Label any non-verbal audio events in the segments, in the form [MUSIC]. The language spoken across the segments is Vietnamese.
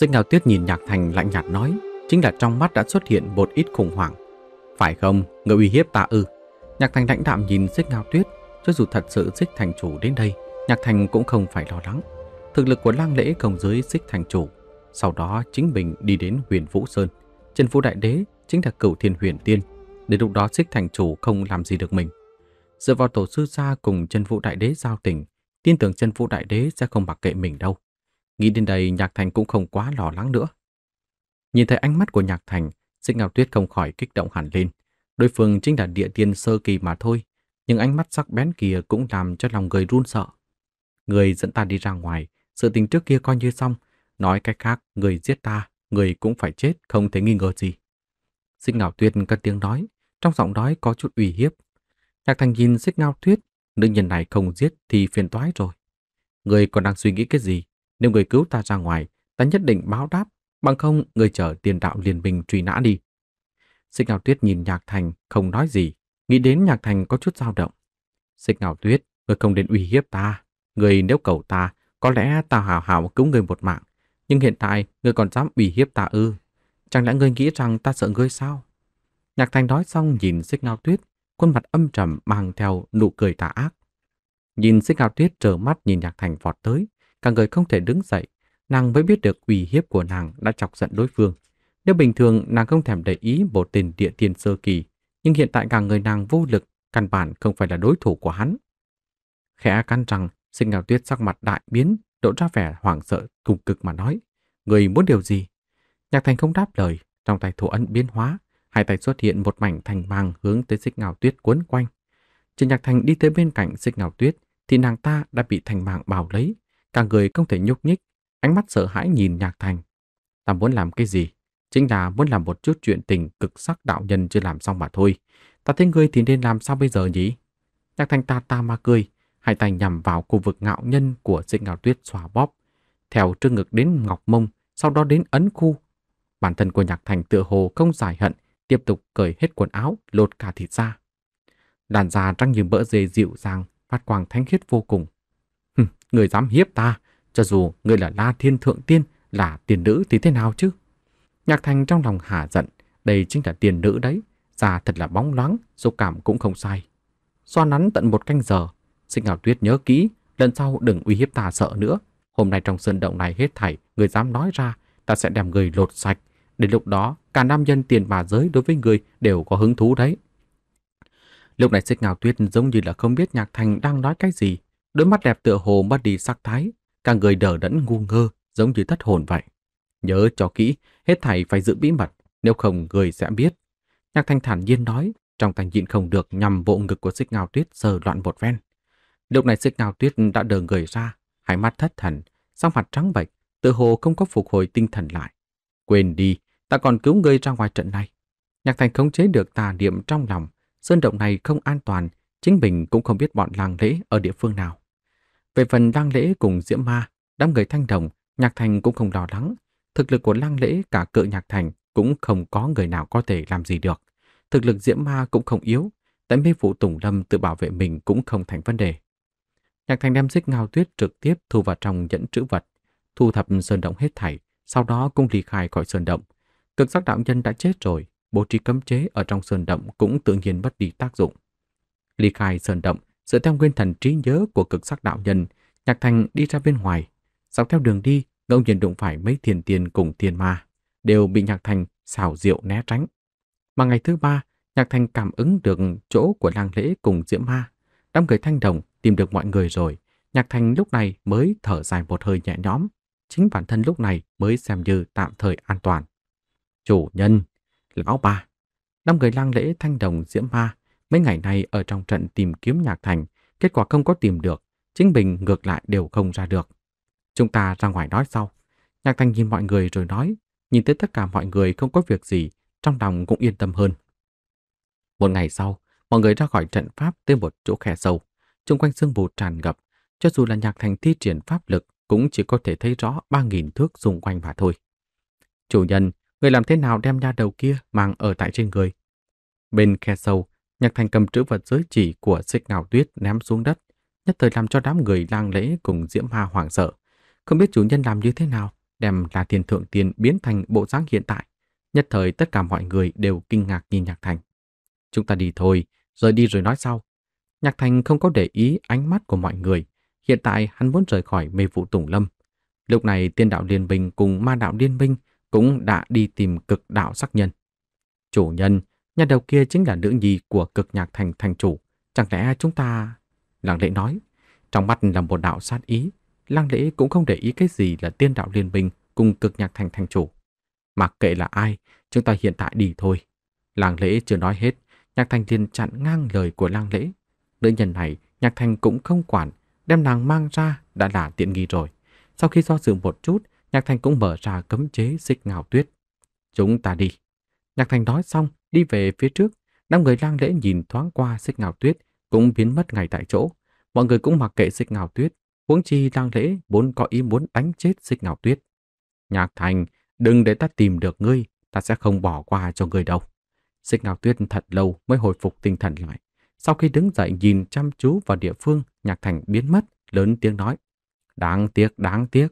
Sinh Ngao Tuyết nhìn Nhạc Thành lạnh nhạt nói, chính là trong mắt đã xuất hiện một ít khủng hoảng. Phải không, người uy hiếp ta ư? Nhạc Thành lãnh đạm nhìn Xích Ngao Tuyết, cho dù thật sự Xích Thành Chủ đến đây, Nhạc Thành cũng không phải lo lắng. Thực lực của lang lễ cộng dưới Xích Thành Chủ, sau đó chính mình đi đến huyền Vũ Sơn. Trần Vũ Đại Đế chính là cửu thiên huyền tiên, đến lúc đó Xích Thành Chủ không làm gì được mình. Dựa vào tổ sư gia cùng Trần Vũ Đại Đế giao tình, tin tưởng Trần Vũ Đại Đế sẽ không mặc kệ mình đâu. Nghĩ đến đây Nhạc Thành cũng không quá lo lắng nữa. Nhìn thấy ánh mắt của Nhạc Thành, Dịch Ngạo Tuyết không khỏi kích động hẳn lên. Đối phương chính là địa tiên sơ kỳ mà thôi, nhưng ánh mắt sắc bén kia cũng làm cho lòng người run sợ. Người dẫn ta đi ra ngoài, sự tình trước kia coi như xong. Nói cách khác, người giết ta, người cũng phải chết, không thể nghi ngờ gì. Xích Ngạo Tuyết cất tiếng nói, trong giọng nói có chút ủy hiếp. Nhạc Thành nhìn Xích Ngạo Tuyết, nữ nhân này không giết thì phiền toái rồi. Người còn đang suy nghĩ cái gì? Nếu người cứu ta ra ngoài, ta nhất định báo đáp, bằng không người chở tiền đạo liền bình truy nã đi. Xích Ngạo Tuyết nhìn Nhạc Thành, không nói gì, nghĩ đến Nhạc Thành có chút dao động. Xích Ngạo Tuyết, người không đến uy hiếp ta, người nếu cầu ta, có lẽ ta hào hào cứu người một mạng, nhưng hiện tại người còn dám uy hiếp ta ư? Chẳng lẽ người nghĩ rằng ta sợ người sao? Nhạc Thành nói xong nhìn Xích Ngạo Tuyết, khuôn mặt âm trầm mang theo nụ cười tà ác. Nhìn Xích Ngạo Tuyết trợn mắt nhìn Nhạc Thành vọt tới, cả người không thể đứng dậy, nàng mới biết được uy hiếp của nàng đã chọc giận đối phương. Nếu bình thường nàng không thèm để ý một tên địa tiên sơ kỳ, nhưng hiện tại cả người nàng vô lực, căn bản không phải là đối thủ của hắn. Khẽ căn rằng, sinh ngào tuyết sắc mặt đại biến, lộ ra vẻ hoảng sợ cùng cực mà nói. Người muốn điều gì? Nhạc thành không đáp lời, trong tay thủ ấn biến hóa, hai tay xuất hiện một mảnh thành màng hướng tới xích ngào tuyết cuốn quanh. trên Nhạc Thành đi tới bên cạnh xích ngào tuyết, thì nàng ta đã bị thành màng bảo lấy, Cả người không thể nhúc nhích, ánh mắt sợ hãi nhìn Nhạc Thành. Ta muốn làm cái gì? Chính là muốn làm một chút chuyện tình cực sắc đạo nhân chưa làm xong mà thôi. Ta thấy ngươi thì nên làm sao bây giờ nhỉ? Nhạc Thành ta ta ma cười, hai tay nhằm vào khu vực ngạo nhân của dịch ngạo tuyết xòa bóp, theo trước ngực đến ngọc mông, sau đó đến ấn khu. Bản thân của Nhạc Thành tựa hồ không giải hận, tiếp tục cởi hết quần áo, lột cả thịt ra. Đàn già trăng như mỡ dê dịu dàng, phát quang thanh khiết vô cùng người dám hiếp ta, cho dù người là La Thiên Thượng Tiên, là tiền nữ thì thế nào chứ? Nhạc Thành trong lòng hả giận, đây chính là tiền nữ đấy, già thật là bóng loáng, số cảm cũng không sai. Xoa nắn tận một canh giờ, Sinh Ngào Tuyết nhớ kỹ, lần sau đừng uy hiếp ta sợ nữa. Hôm nay trong sơn động này hết thảy, người dám nói ra, ta sẽ đem người lột sạch. Đến lúc đó, cả nam nhân tiền bà giới đối với người đều có hứng thú đấy. Lúc này Xích Ngào Tuyết giống như là không biết Nhạc Thành đang nói cái gì, Đôi mắt đẹp tựa hồ mất đi sắc thái, càng người đờ đẫn ngu ngơ, giống như thất hồn vậy. Nhớ cho kỹ, hết thảy phải giữ bí mật, nếu không người sẽ biết. Nhạc thanh thản nhiên nói, trong tay nhịn không được nhằm bộ ngực của xích ngao tuyết sờ loạn một ven. Lúc này xích ngao tuyết đã đờ người ra, hai mắt thất thần, sang mặt trắng bệch, tự hồ không có phục hồi tinh thần lại. Quên đi, ta còn cứu ngươi ra ngoài trận này. Nhạc thanh khống chế được tà niệm trong lòng, sơn động này không an toàn, chính mình cũng không biết bọn làng lễ ở địa phương nào. Về phần lang lễ cùng diễm ma, đám người thanh đồng, nhạc thành cũng không lo lắng. Thực lực của lang lễ cả cự nhạc thành cũng không có người nào có thể làm gì được. Thực lực diễm ma cũng không yếu, tại mê phụ tùng lâm tự bảo vệ mình cũng không thành vấn đề. Nhạc thành đem xích ngao tuyết trực tiếp thu vào trong nhẫn trữ vật, thu thập sơn động hết thảy, sau đó cũng ly khai khỏi sơn động. Cực giác đạo nhân đã chết rồi, bố trí cấm chế ở trong sơn động cũng tự nhiên mất đi tác dụng. Ly khai sơn động, Dựa theo nguyên thần trí nhớ của cực sắc đạo nhân, Nhạc Thành đi ra bên ngoài. Dọc theo đường đi, ngẫu nhiên đụng phải mấy thiền tiền cùng thiền ma, đều bị Nhạc Thành xảo diệu né tránh. Mà ngày thứ ba, Nhạc Thành cảm ứng được chỗ của lang lễ cùng diễm ma. Đám người thanh đồng tìm được mọi người rồi. Nhạc Thành lúc này mới thở dài một hơi nhẹ nhõm. Chính bản thân lúc này mới xem như tạm thời an toàn. Chủ nhân, lão ba, năm người lang lễ thanh đồng diễm ma Mấy ngày nay ở trong trận tìm kiếm Nhạc Thành, kết quả không có tìm được, chính mình ngược lại đều không ra được. Chúng ta ra ngoài nói sau. Nhạc Thành nhìn mọi người rồi nói, nhìn tới tất cả mọi người không có việc gì, trong lòng cũng yên tâm hơn. Một ngày sau, mọi người ra khỏi trận pháp tới một chỗ khe sâu, xung quanh sương mù tràn ngập, cho dù là Nhạc Thành thi triển pháp lực cũng chỉ có thể thấy rõ 3.000 thước xung quanh mà thôi. Chủ nhân, người làm thế nào đem nha đầu kia mang ở tại trên người? Bên khe sâu, Nhạc thành cầm chữ vật giới chỉ của xích ngào tuyết ném xuống đất, nhất thời làm cho đám người lang lễ cùng diễm hoa hoảng sợ. Không biết chủ nhân làm như thế nào, đem là tiền thượng Tiên biến thành bộ dáng hiện tại. Nhất thời tất cả mọi người đều kinh ngạc nhìn nhạc thành. Chúng ta đi thôi, rời đi rồi nói sau. Nhạc thành không có để ý ánh mắt của mọi người. Hiện tại hắn muốn rời khỏi mê vụ tủng lâm. Lúc này tiên đạo liên minh cùng ma đạo liên minh cũng đã đi tìm cực đạo sắc nhân. Chủ nhân, Nhà đầu kia chính là nữ nhi của cực nhạc thành thành chủ. Chẳng lẽ chúng ta... Lăng lễ nói. Trong mắt là một đạo sát ý. Lăng lễ cũng không để ý cái gì là tiên đạo liên minh cùng cực nhạc thành thành chủ. Mặc kệ là ai, chúng ta hiện tại đi thôi. Lăng lễ chưa nói hết. Nhạc thành liền chặn ngang lời của lăng lễ. Nữ nhân này, nhạc thành cũng không quản. Đem nàng mang ra đã là tiện nghi rồi. Sau khi do dự một chút, Nhạc Thành cũng mở ra cấm chế xích ngào tuyết. Chúng ta đi. Nhạc Thành nói xong, Đi về phía trước, năm người lang lễ nhìn thoáng qua xích ngào tuyết, cũng biến mất ngay tại chỗ. Mọi người cũng mặc kệ xích ngào tuyết, huống chi lang lễ vốn có ý muốn đánh chết xích ngào tuyết. Nhạc thành, đừng để ta tìm được ngươi, ta sẽ không bỏ qua cho ngươi đâu. Xích ngào tuyết thật lâu mới hồi phục tinh thần lại. Sau khi đứng dậy nhìn chăm chú vào địa phương, nhạc thành biến mất, lớn tiếng nói. Đáng tiếc, đáng tiếc.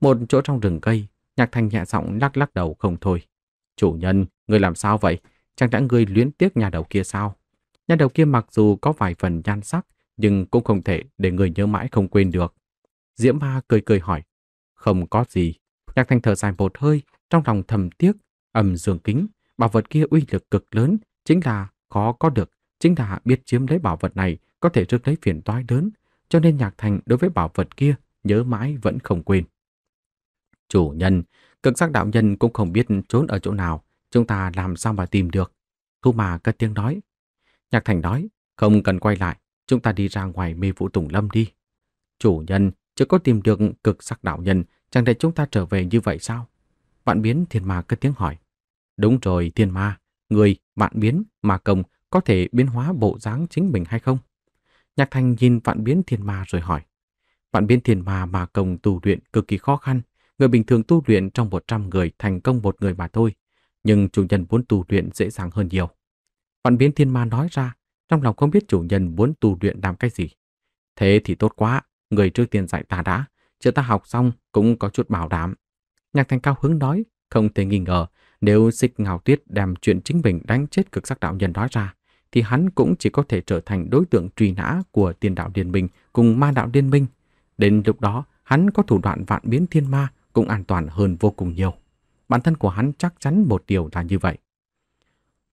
Một chỗ trong rừng cây, nhạc thành nhẹ giọng lắc lắc đầu không thôi. Chủ nhân, người làm sao vậy? chẳng đã ngươi luyến tiếc nhà đầu kia sao? Nhà đầu kia mặc dù có vài phần nhan sắc, nhưng cũng không thể để người nhớ mãi không quên được. Diễm Ma cười cười hỏi, không có gì. Nhạc Thanh thở dài một hơi, trong lòng thầm tiếc, ầm dường kính, bảo vật kia uy lực cực lớn, chính là khó có được, chính là biết chiếm lấy bảo vật này có thể rước lấy phiền toái lớn, cho nên Nhạc thanh đối với bảo vật kia nhớ mãi vẫn không quên. Chủ nhân, cực giác đạo nhân cũng không biết trốn ở chỗ nào, Chúng ta làm sao mà tìm được? Thu mà cất tiếng nói. Nhạc Thành nói, không cần quay lại, chúng ta đi ra ngoài mê vụ tùng lâm đi. Chủ nhân, chưa có tìm được cực sắc đạo nhân, chẳng để chúng ta trở về như vậy sao? Vạn biến thiên ma cất tiếng hỏi. Đúng rồi thiên ma, người, vạn biến, mà công có thể biến hóa bộ dáng chính mình hay không? Nhạc Thành nhìn vạn biến thiên ma rồi hỏi. Vạn biến thiên ma mà công tu luyện cực kỳ khó khăn, người bình thường tu luyện trong 100 người thành công một người mà thôi nhưng chủ nhân muốn tu luyện dễ dàng hơn nhiều. vạn biến thiên ma nói ra, trong lòng không biết chủ nhân muốn tu luyện làm cái gì. Thế thì tốt quá, người trước tiên dạy ta đã, chờ ta học xong cũng có chút bảo đảm. Nhạc thành cao hứng nói, không thể nghi ngờ, nếu xích ngào tuyết đem chuyện chính mình đánh chết cực sắc đạo nhân nói ra, thì hắn cũng chỉ có thể trở thành đối tượng truy nã của tiền đạo liên minh cùng ma đạo điên minh. Đến lúc đó, hắn có thủ đoạn vạn biến thiên ma cũng an toàn hơn vô cùng nhiều bản thân của hắn chắc chắn một điều là như vậy.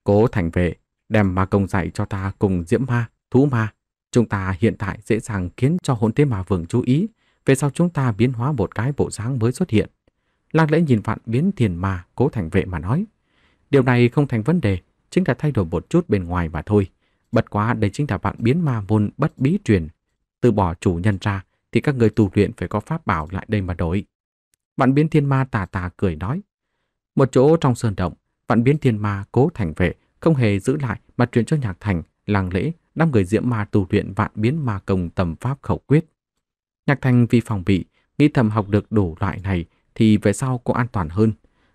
Cố thành vệ, đem ma công dạy cho ta cùng diễm ma, thú ma. Chúng ta hiện tại dễ dàng khiến cho hồn thế ma vương chú ý. Về sau chúng ta biến hóa một cái bộ dáng mới xuất hiện. Lạc lễ nhìn vạn biến thiền ma, cố thành vệ mà nói. Điều này không thành vấn đề, chính là thay đổi một chút bên ngoài mà thôi. Bật quá đây chính là vạn biến ma môn bất bí truyền. Từ bỏ chủ nhân ra thì các người tu luyện phải có pháp bảo lại đây mà đổi. Vạn biến thiên ma tà tà cười nói. Một chỗ trong sơn động, vạn biến thiên ma cố thành vệ không hề giữ lại mà truyền cho nhạc thành, làng lễ, năm người diễm ma tu luyện vạn biến ma công tầm pháp khẩu quyết. Nhạc thành vì phòng bị, nghĩ thầm học được đủ loại này thì về sau cũng an toàn hơn.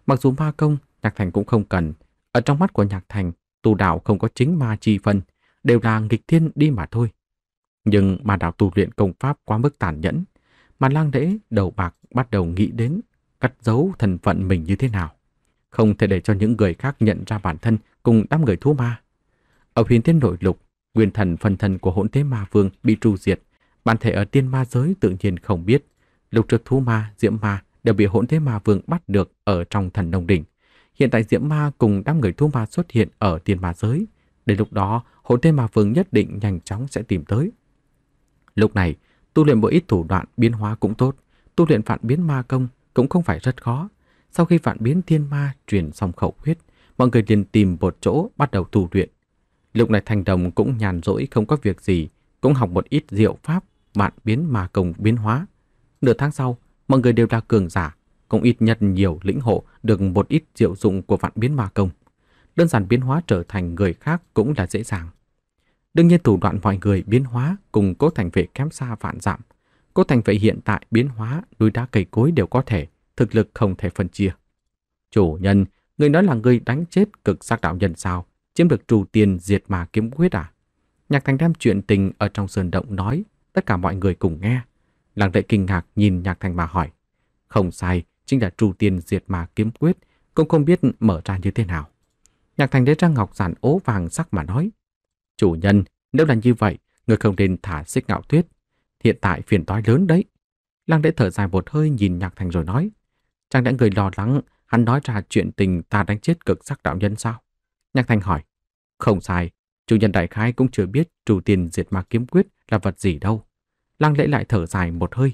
Mặc dù ma công, nhạc thành cũng không cần. Ở trong mắt của nhạc thành, tu đạo không có chính ma chi phân, đều là nghịch thiên đi mà thôi. Nhưng mà đạo tu luyện công pháp quá mức tàn nhẫn, mà lang lễ đầu bạc bắt đầu nghĩ đến cắt giấu thần phận mình như thế nào không thể để cho những người khác nhận ra bản thân cùng đám người thú ma. Ở huyền thiên nội lục, nguyên thần phần thần của hỗn thế ma vương bị tru diệt, bản thể ở tiên ma giới tự nhiên không biết. Lúc trước thú ma, diễm ma đều bị hỗn thế ma vương bắt được ở trong thần nông đỉnh. Hiện tại diễm ma cùng đám người thú ma xuất hiện ở tiên ma giới. Đến lúc đó, hỗn thế ma vương nhất định nhanh chóng sẽ tìm tới. Lúc này, tu luyện một ít thủ đoạn biến hóa cũng tốt, tu luyện phản biến ma công cũng không phải rất khó. Sau khi vạn biến thiên ma truyền xong khẩu huyết, mọi người liền tìm một chỗ bắt đầu tu luyện. Lúc này Thành Đồng cũng nhàn rỗi không có việc gì, cũng học một ít diệu pháp vạn biến ma công biến hóa. Nửa tháng sau, mọi người đều là cường giả, cũng ít nhất nhiều lĩnh hộ được một ít diệu dụng của vạn biến ma công. Đơn giản biến hóa trở thành người khác cũng là dễ dàng. Đương nhiên thủ đoạn mọi người biến hóa cùng cố thành vệ kém xa vạn giảm. Cố thành vệ hiện tại biến hóa núi đá cây cối đều có thể, thực lực không thể phân chia. Chủ nhân, người nói là người đánh chết cực sắc đạo nhân sao, chiếm được trù tiền diệt mà kiếm quyết à? Nhạc Thành đem chuyện tình ở trong sườn động nói, tất cả mọi người cùng nghe. Làng đệ kinh ngạc nhìn Nhạc Thành mà hỏi. Không sai, chính là trù tiền diệt mà kiếm quyết, cũng không biết mở ra như thế nào. Nhạc Thành lấy ra ngọc giản ố vàng sắc mà nói. Chủ nhân, nếu là như vậy, người không nên thả xích ngạo tuyết. Hiện tại phiền toái lớn đấy. Lăng đệ thở dài một hơi nhìn Nhạc Thành rồi nói. Chẳng lẽ người lo lắng hắn nói ra chuyện tình ta đánh chết cực sắc đạo nhân sao? Nhạc Thanh hỏi. Không sai, chủ nhân đại khái cũng chưa biết trù tiền diệt ma kiếm quyết là vật gì đâu. Lăng lễ lại thở dài một hơi.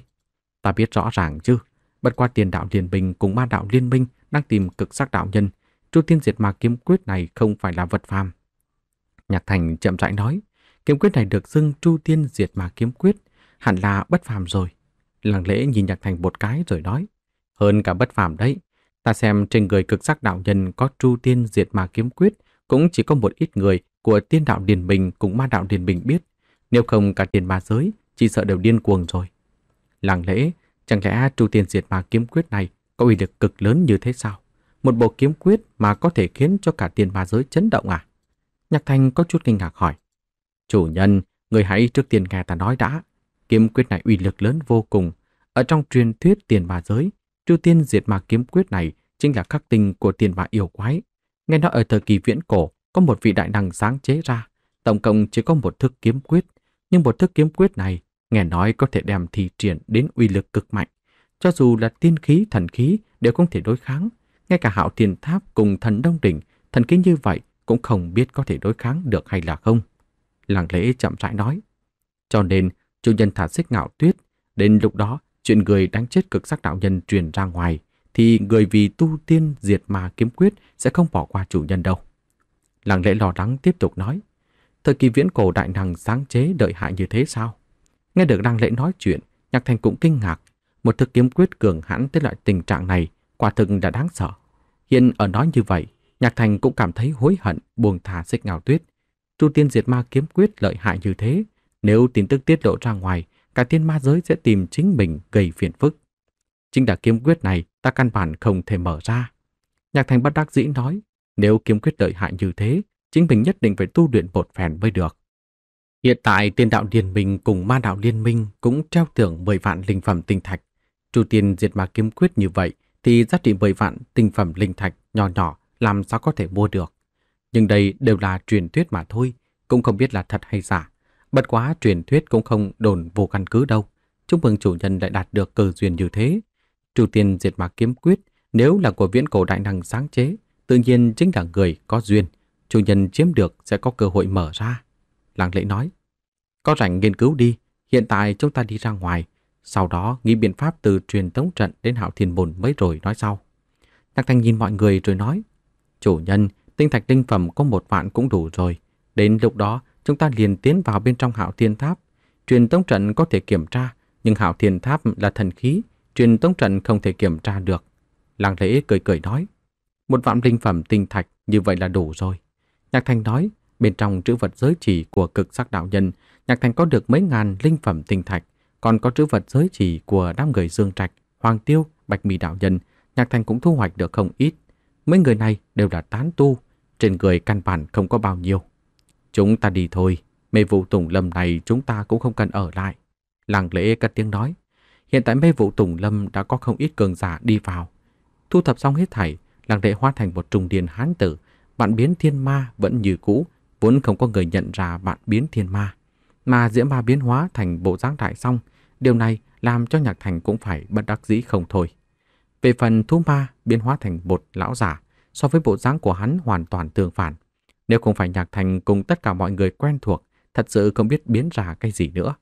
Ta biết rõ ràng chứ, bất qua tiền đạo liên minh cùng ma đạo liên minh đang tìm cực sắc đạo nhân. Trù tiên diệt ma kiếm quyết này không phải là vật phàm. Nhạc Thành chậm rãi nói, kiếm quyết này được xưng Chu Tiên Diệt Ma kiếm quyết, hẳn là bất phàm rồi. Lăng Lễ nhìn Nhạc Thành một cái rồi nói, hơn cả bất phàm đấy. Ta xem trên người cực giác đạo nhân có tru tiên diệt ma kiếm quyết, cũng chỉ có một ít người của tiên đạo điền bình cũng ma đạo điền bình biết. Nếu không cả tiền ma giới, chỉ sợ đều điên cuồng rồi. Làng lễ, chẳng lẽ tru tiên diệt ma kiếm quyết này có uy lực cực lớn như thế sao? Một bộ kiếm quyết mà có thể khiến cho cả tiền ma giới chấn động à? Nhạc Thanh có chút kinh ngạc hỏi. Chủ nhân, người hãy trước tiên nghe ta nói đã. Kiếm quyết này uy lực lớn vô cùng. Ở trong truyền thuyết tiền ma giới, Chu tiên diệt ma kiếm quyết này chính là khắc tinh của tiền ma yêu quái. Nghe nói ở thời kỳ viễn cổ, có một vị đại năng sáng chế ra, tổng cộng chỉ có một thức kiếm quyết, nhưng một thức kiếm quyết này nghe nói có thể đem thi triển đến uy lực cực mạnh, cho dù là tiên khí, thần khí đều không thể đối kháng, ngay cả Hạo tiền Tháp cùng thần Đông đỉnh, thần khí như vậy cũng không biết có thể đối kháng được hay là không. Làng lễ chậm rãi nói. Cho nên, chủ nhân thả xích ngạo tuyết, đến lúc đó chuyện người đánh chết cực sắc đạo nhân truyền ra ngoài, thì người vì tu tiên diệt mà kiếm quyết sẽ không bỏ qua chủ nhân đâu. Làng lẽ lo lắng tiếp tục nói, thời kỳ viễn cổ đại năng sáng chế đợi hại như thế sao? Nghe được làng lẽ nói chuyện, nhạc thành cũng kinh ngạc, một thực kiếm quyết cường hãn tới loại tình trạng này quả thực đã đáng sợ. Hiện ở nói như vậy, Nhạc Thành cũng cảm thấy hối hận buồn thả xích ngào tuyết. Chu tiên diệt ma kiếm quyết lợi hại như thế, nếu tin tức tiết lộ ra ngoài, cả tiên ma giới sẽ tìm chính mình gây phiền phức. Chính đã kiếm quyết này ta căn bản không thể mở ra. Nhạc thành bất đắc dĩ nói, nếu kiếm quyết lợi hại như thế, chính mình nhất định phải tu luyện một phèn mới được. Hiện tại tiên đạo liên minh cùng ma đạo liên minh cũng treo tưởng 10 vạn linh phẩm tinh thạch. Chủ tiên diệt ma kiếm quyết như vậy thì giá trị 10 vạn tinh phẩm linh thạch nhỏ nhỏ làm sao có thể mua được. Nhưng đây đều là truyền thuyết mà thôi, cũng không biết là thật hay giả. Bất quá truyền thuyết cũng không đồn vô căn cứ đâu. Chúc mừng chủ nhân lại đạt được cơ duyên như thế. chủ tiên diệt mạc kiếm quyết, nếu là của viễn cổ đại năng sáng chế, tự nhiên chính là người có duyên. Chủ nhân chiếm được sẽ có cơ hội mở ra. Làng lễ nói, có rảnh nghiên cứu đi, hiện tại chúng ta đi ra ngoài, sau đó nghĩ biện pháp từ truyền tống trận đến hạo thiên môn mới rồi nói sau. Đăng Thanh nhìn mọi người rồi nói, chủ nhân, tinh thạch linh phẩm có một vạn cũng đủ rồi, đến lúc đó chúng ta liền tiến vào bên trong hạo thiên tháp. Truyền tống trận có thể kiểm tra, nhưng hạo thiên tháp là thần khí, truyền tống trận không thể kiểm tra được. Làng lễ cười cười nói, một vạn linh phẩm tinh thạch như vậy là đủ rồi. Nhạc Thành nói, bên trong trữ vật giới chỉ của cực sắc đạo nhân, Nhạc Thành có được mấy ngàn linh phẩm tinh thạch, còn có trữ vật giới chỉ của đám người Dương Trạch, Hoàng Tiêu, Bạch Mì đạo nhân, Nhạc Thành cũng thu hoạch được không ít. Mấy người này đều là tán tu, trên người căn bản không có bao nhiêu. Chúng ta đi thôi, mê vụ tùng lâm này chúng ta cũng không cần ở lại. Làng lễ cất tiếng nói, hiện tại mê vụ tùng lâm đã có không ít cường giả đi vào. Thu thập xong hết thảy, làng lễ hóa thành một trùng điền hán tử, bạn biến thiên ma vẫn như cũ, vốn không có người nhận ra bạn biến thiên ma. Mà diễm ma biến hóa thành bộ dáng đại xong, điều này làm cho nhạc thành cũng phải bất đắc dĩ không thôi. Về phần thú ma biến hóa thành một lão giả, so với bộ dáng của hắn hoàn toàn tương phản. Nếu không phải Nhạc Thành cùng tất cả mọi người quen thuộc, thật sự không biết biến ra cái gì nữa.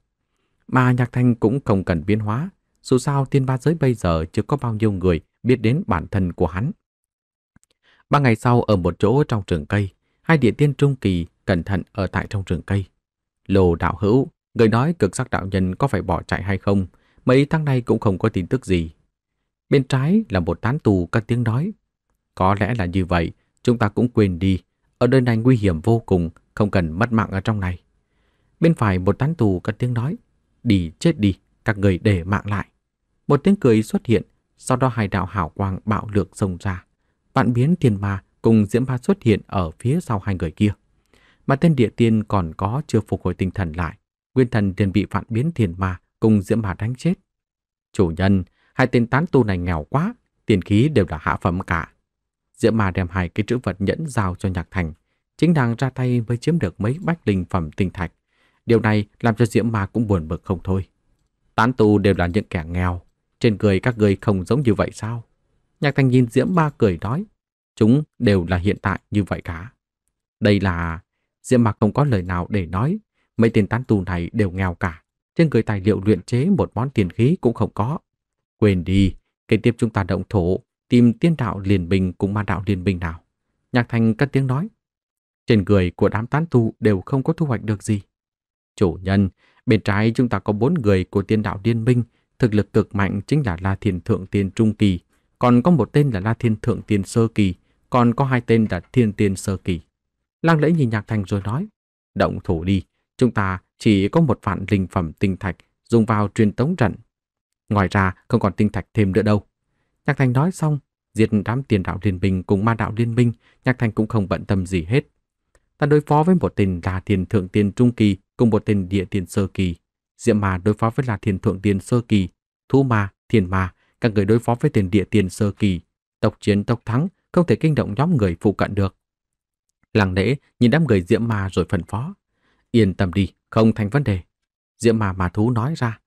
Mà Nhạc Thành cũng không cần biến hóa, dù sao tiên ba giới bây giờ chưa có bao nhiêu người biết đến bản thân của hắn. Ba ngày sau ở một chỗ trong trường cây, hai địa tiên trung kỳ cẩn thận ở tại trong rừng cây. lồ đạo hữu, người nói cực sắc đạo nhân có phải bỏ chạy hay không, mấy tháng nay cũng không có tin tức gì. Bên trái là một tán tù các tiếng nói. Có lẽ là như vậy, chúng ta cũng quên đi ở nơi này nguy hiểm vô cùng, không cần mất mạng ở trong này. Bên phải một tán tù có tiếng nói, đi chết đi, các người để mạng lại. Một tiếng cười xuất hiện, sau đó hai đạo hảo quang bạo lược xông ra. Vạn biến thiên ma cùng diễm ma xuất hiện ở phía sau hai người kia. Mà tên địa tiên còn có chưa phục hồi tinh thần lại. Nguyên thần liền bị vạn biến thiên ma cùng diễm ma đánh chết. Chủ nhân, hai tên tán tu này nghèo quá, tiền khí đều là hạ phẩm cả. Diệp ma đem hai cái chữ vật nhẫn giao cho Nhạc Thành, chính đang ra tay mới chiếm được mấy bách linh phẩm tinh thạch. Điều này làm cho Diễm Ma cũng buồn bực không thôi. Tán tu đều là những kẻ nghèo, trên cười các người không giống như vậy sao? Nhạc Thành nhìn Diễm Ma cười nói, chúng đều là hiện tại như vậy cả. Đây là... Diễm Ma không có lời nào để nói, mấy tên tán tu này đều nghèo cả. Trên người tài liệu luyện chế một món tiền khí cũng không có. Quên đi, kế tiếp chúng ta động thổ tìm tiên đạo liền bình cùng ma đạo liền bình nào. Nhạc thành cất tiếng nói. Trên người của đám tán tu đều không có thu hoạch được gì. Chủ nhân, bên trái chúng ta có bốn người của tiên đạo liên minh, thực lực cực mạnh chính là La Thiên Thượng Tiên Trung Kỳ, còn có một tên là La Thiên Thượng Tiên Sơ Kỳ, còn có hai tên là Thiên Tiên Sơ Kỳ. Lang lễ nhìn Nhạc Thành rồi nói, động thủ đi, chúng ta chỉ có một vạn linh phẩm tinh thạch dùng vào truyền tống trận. Ngoài ra không còn tinh thạch thêm nữa đâu. Nhạc Thành nói xong, diệt đám tiền đạo liên minh cùng ma đạo liên minh, Nhạc Thành cũng không bận tâm gì hết. Ta đối phó với một tên là thiền thượng tiền trung kỳ cùng một tên địa tiền sơ kỳ. Diệm mà đối phó với là thiền thượng tiền sơ kỳ, thu ma, thiền ma, các người đối phó với tên địa tiền sơ kỳ. Tộc chiến tộc thắng, không thể kinh động nhóm người phụ cận được. Làng lễ nhìn đám người Diệm mà rồi phân phó. Yên tâm đi, không thành vấn đề. Diệm mà mà thú nói ra.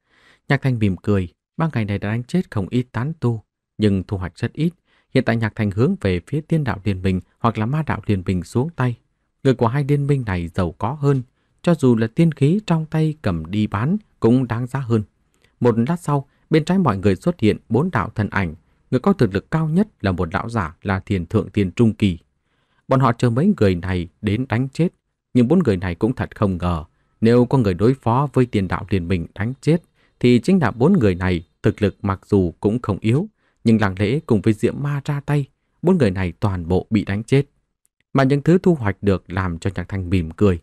Nhạc Thanh mỉm cười, ba ngày này đã đánh chết không ít tán tu, nhưng thu hoạch rất ít. Hiện tại Nhạc Thành hướng về phía tiên đạo liên minh hoặc là ma đạo liên minh xuống tay. Người của hai liên minh này giàu có hơn, cho dù là tiên khí trong tay cầm đi bán cũng đáng giá hơn. Một lát sau, bên trái mọi người xuất hiện bốn đạo thần ảnh. Người có thực lực cao nhất là một đạo giả là thiền thượng tiền trung kỳ. Bọn họ chờ mấy người này đến đánh chết, nhưng bốn người này cũng thật không ngờ. Nếu có người đối phó với tiền đạo liền mình đánh chết, thì chính là bốn người này thực lực mặc dù cũng không yếu, nhưng làng lễ cùng với Diễm Ma ra tay, bốn người này toàn bộ bị đánh chết. Mà những thứ thu hoạch được làm cho Nhạc Thanh mỉm cười.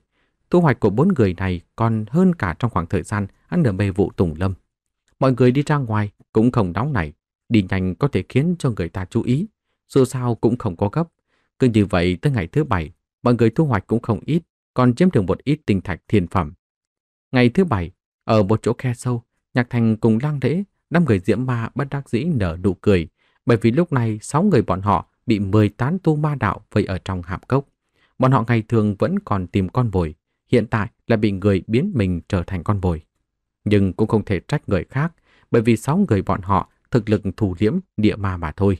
Thu hoạch của bốn người này còn hơn cả trong khoảng thời gian ăn ở mê vụ Tùng Lâm. Mọi người đi ra ngoài cũng không đóng này đi nhanh có thể khiến cho người ta chú ý. Dù sao cũng không có gấp. Cứ như vậy tới ngày thứ bảy, mọi người thu hoạch cũng không ít, còn chiếm được một ít tinh thạch thiên phẩm. Ngày thứ bảy, ở một chỗ khe sâu, Nhạc Thành cùng lang lễ năm người diễm ma bất đắc dĩ nở nụ cười, bởi vì lúc này sáu người bọn họ bị 18 tu ma đạo vây ở trong hạp cốc. Bọn họ ngày thường vẫn còn tìm con bồi, hiện tại là bị người biến mình trở thành con bồi. Nhưng cũng không thể trách người khác, bởi vì sáu người bọn họ thực lực thủ liễm địa ma mà thôi.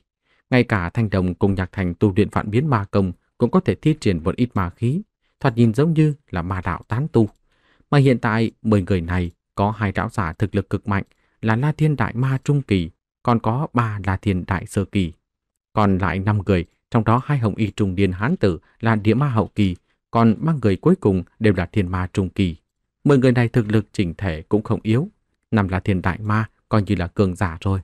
Ngay cả Thanh Đồng cùng Nhạc Thành tu luyện phản biến ma công cũng có thể thi triển một ít ma khí, thoạt nhìn giống như là ma đạo tán tu. Mà hiện tại 10 người này có hai đạo giả thực lực cực mạnh, là La Thiên Đại Ma Trung Kỳ, còn có ba La Thiên Đại Sơ Kỳ. Còn lại năm người, trong đó hai hồng y trung niên hán tử là địa ma hậu kỳ, còn ba người cuối cùng đều là thiên ma trung kỳ. Mười người này thực lực chỉnh thể cũng không yếu, năm là thiên đại ma coi như là cường giả rồi.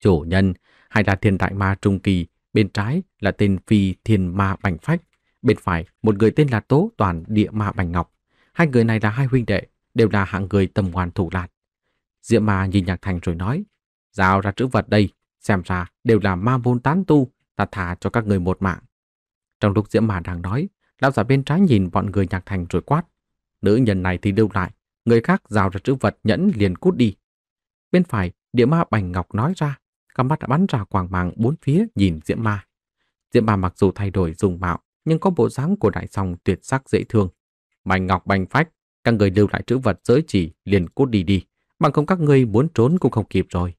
Chủ nhân, hai La thiên đại ma trung kỳ, bên trái là tên phi thiên ma bành phách, bên phải một người tên là tố toàn địa ma bành ngọc. Hai người này là hai huynh đệ, đều là hạng người tầm hoàn thủ lạt. Diệm Ma nhìn Nhạc Thành rồi nói, giao ra chữ vật đây, xem ra đều là ma môn tán tu, ta thả cho các người một mạng. Trong lúc Diễm Ma đang nói, lão giả bên trái nhìn bọn người Nhạc Thành rồi quát, nữ nhân này thì lưu lại, người khác giao ra chữ vật nhẫn liền cút đi. Bên phải, địa ma Bành Ngọc nói ra, cặp mắt đã bắn ra quảng màng bốn phía nhìn Diễm Ma. Diễm Ma mặc dù thay đổi dùng mạo, nhưng có bộ dáng của đại song tuyệt sắc dễ thương. Bành Ngọc Bành Phách, các người lưu lại chữ vật giới chỉ liền cút đi đi bằng không các ngươi muốn trốn cũng không kịp rồi.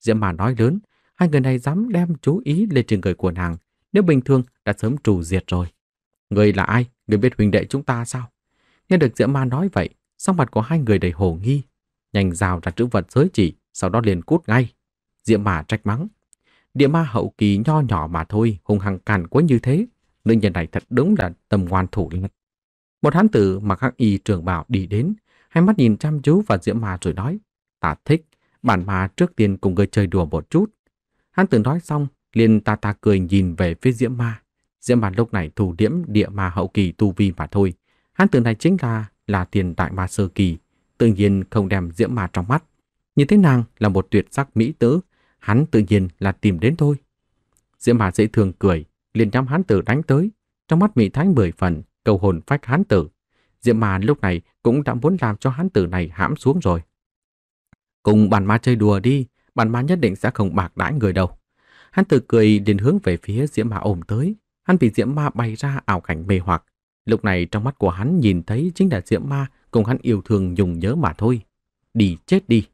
Diễm mà nói lớn, hai người này dám đem chú ý lên trên người của nàng, nếu bình thường đã sớm trù diệt rồi. Người là ai? Người biết huynh đệ chúng ta sao? Nghe được Diễm Ma nói vậy, sắc mặt của hai người đầy hồ nghi. Nhanh rào ra chữ vật giới chỉ, sau đó liền cút ngay. Diễm Ma trách mắng. Địa ma hậu kỳ nho nhỏ mà thôi, hung hăng càn quấy như thế. Nữ nhân này thật đúng là tầm ngoan thủ lật. Một hán tử mặc hắc y trường bảo đi đến, hai mắt nhìn chăm chú vào Diễm Ma rồi nói. Ta thích, bản mà trước tiên cùng ngươi chơi đùa một chút. Hắn tự nói xong, liền ta ta cười nhìn về phía Diễm Ma. Diễm Ma lúc này thủ điểm địa ma hậu kỳ tu vi mà thôi. Hắn tự này chính là là tiền tại ma sơ kỳ, tự nhiên không đem Diễm Ma trong mắt. Nhìn thấy nàng là một tuyệt sắc mỹ tử, hắn tự nhiên là tìm đến thôi. Diễm Ma dễ thường cười, liền nhắm hắn tử đánh tới, trong mắt mỹ thái mười phần, cầu hồn phách hắn tử. Diễm Ma lúc này cũng đã muốn làm cho hắn tử này hãm xuống rồi. Cùng bàn ma chơi đùa đi, bàn ma nhất định sẽ không bạc đãi người đâu. Hắn tự cười đến hướng về phía diễm ma ôm tới. Hắn bị diễm ma bay ra ảo cảnh mê hoặc. Lúc này trong mắt của hắn nhìn thấy chính là diễm ma cùng hắn yêu thương dùng nhớ mà thôi. Đi chết đi.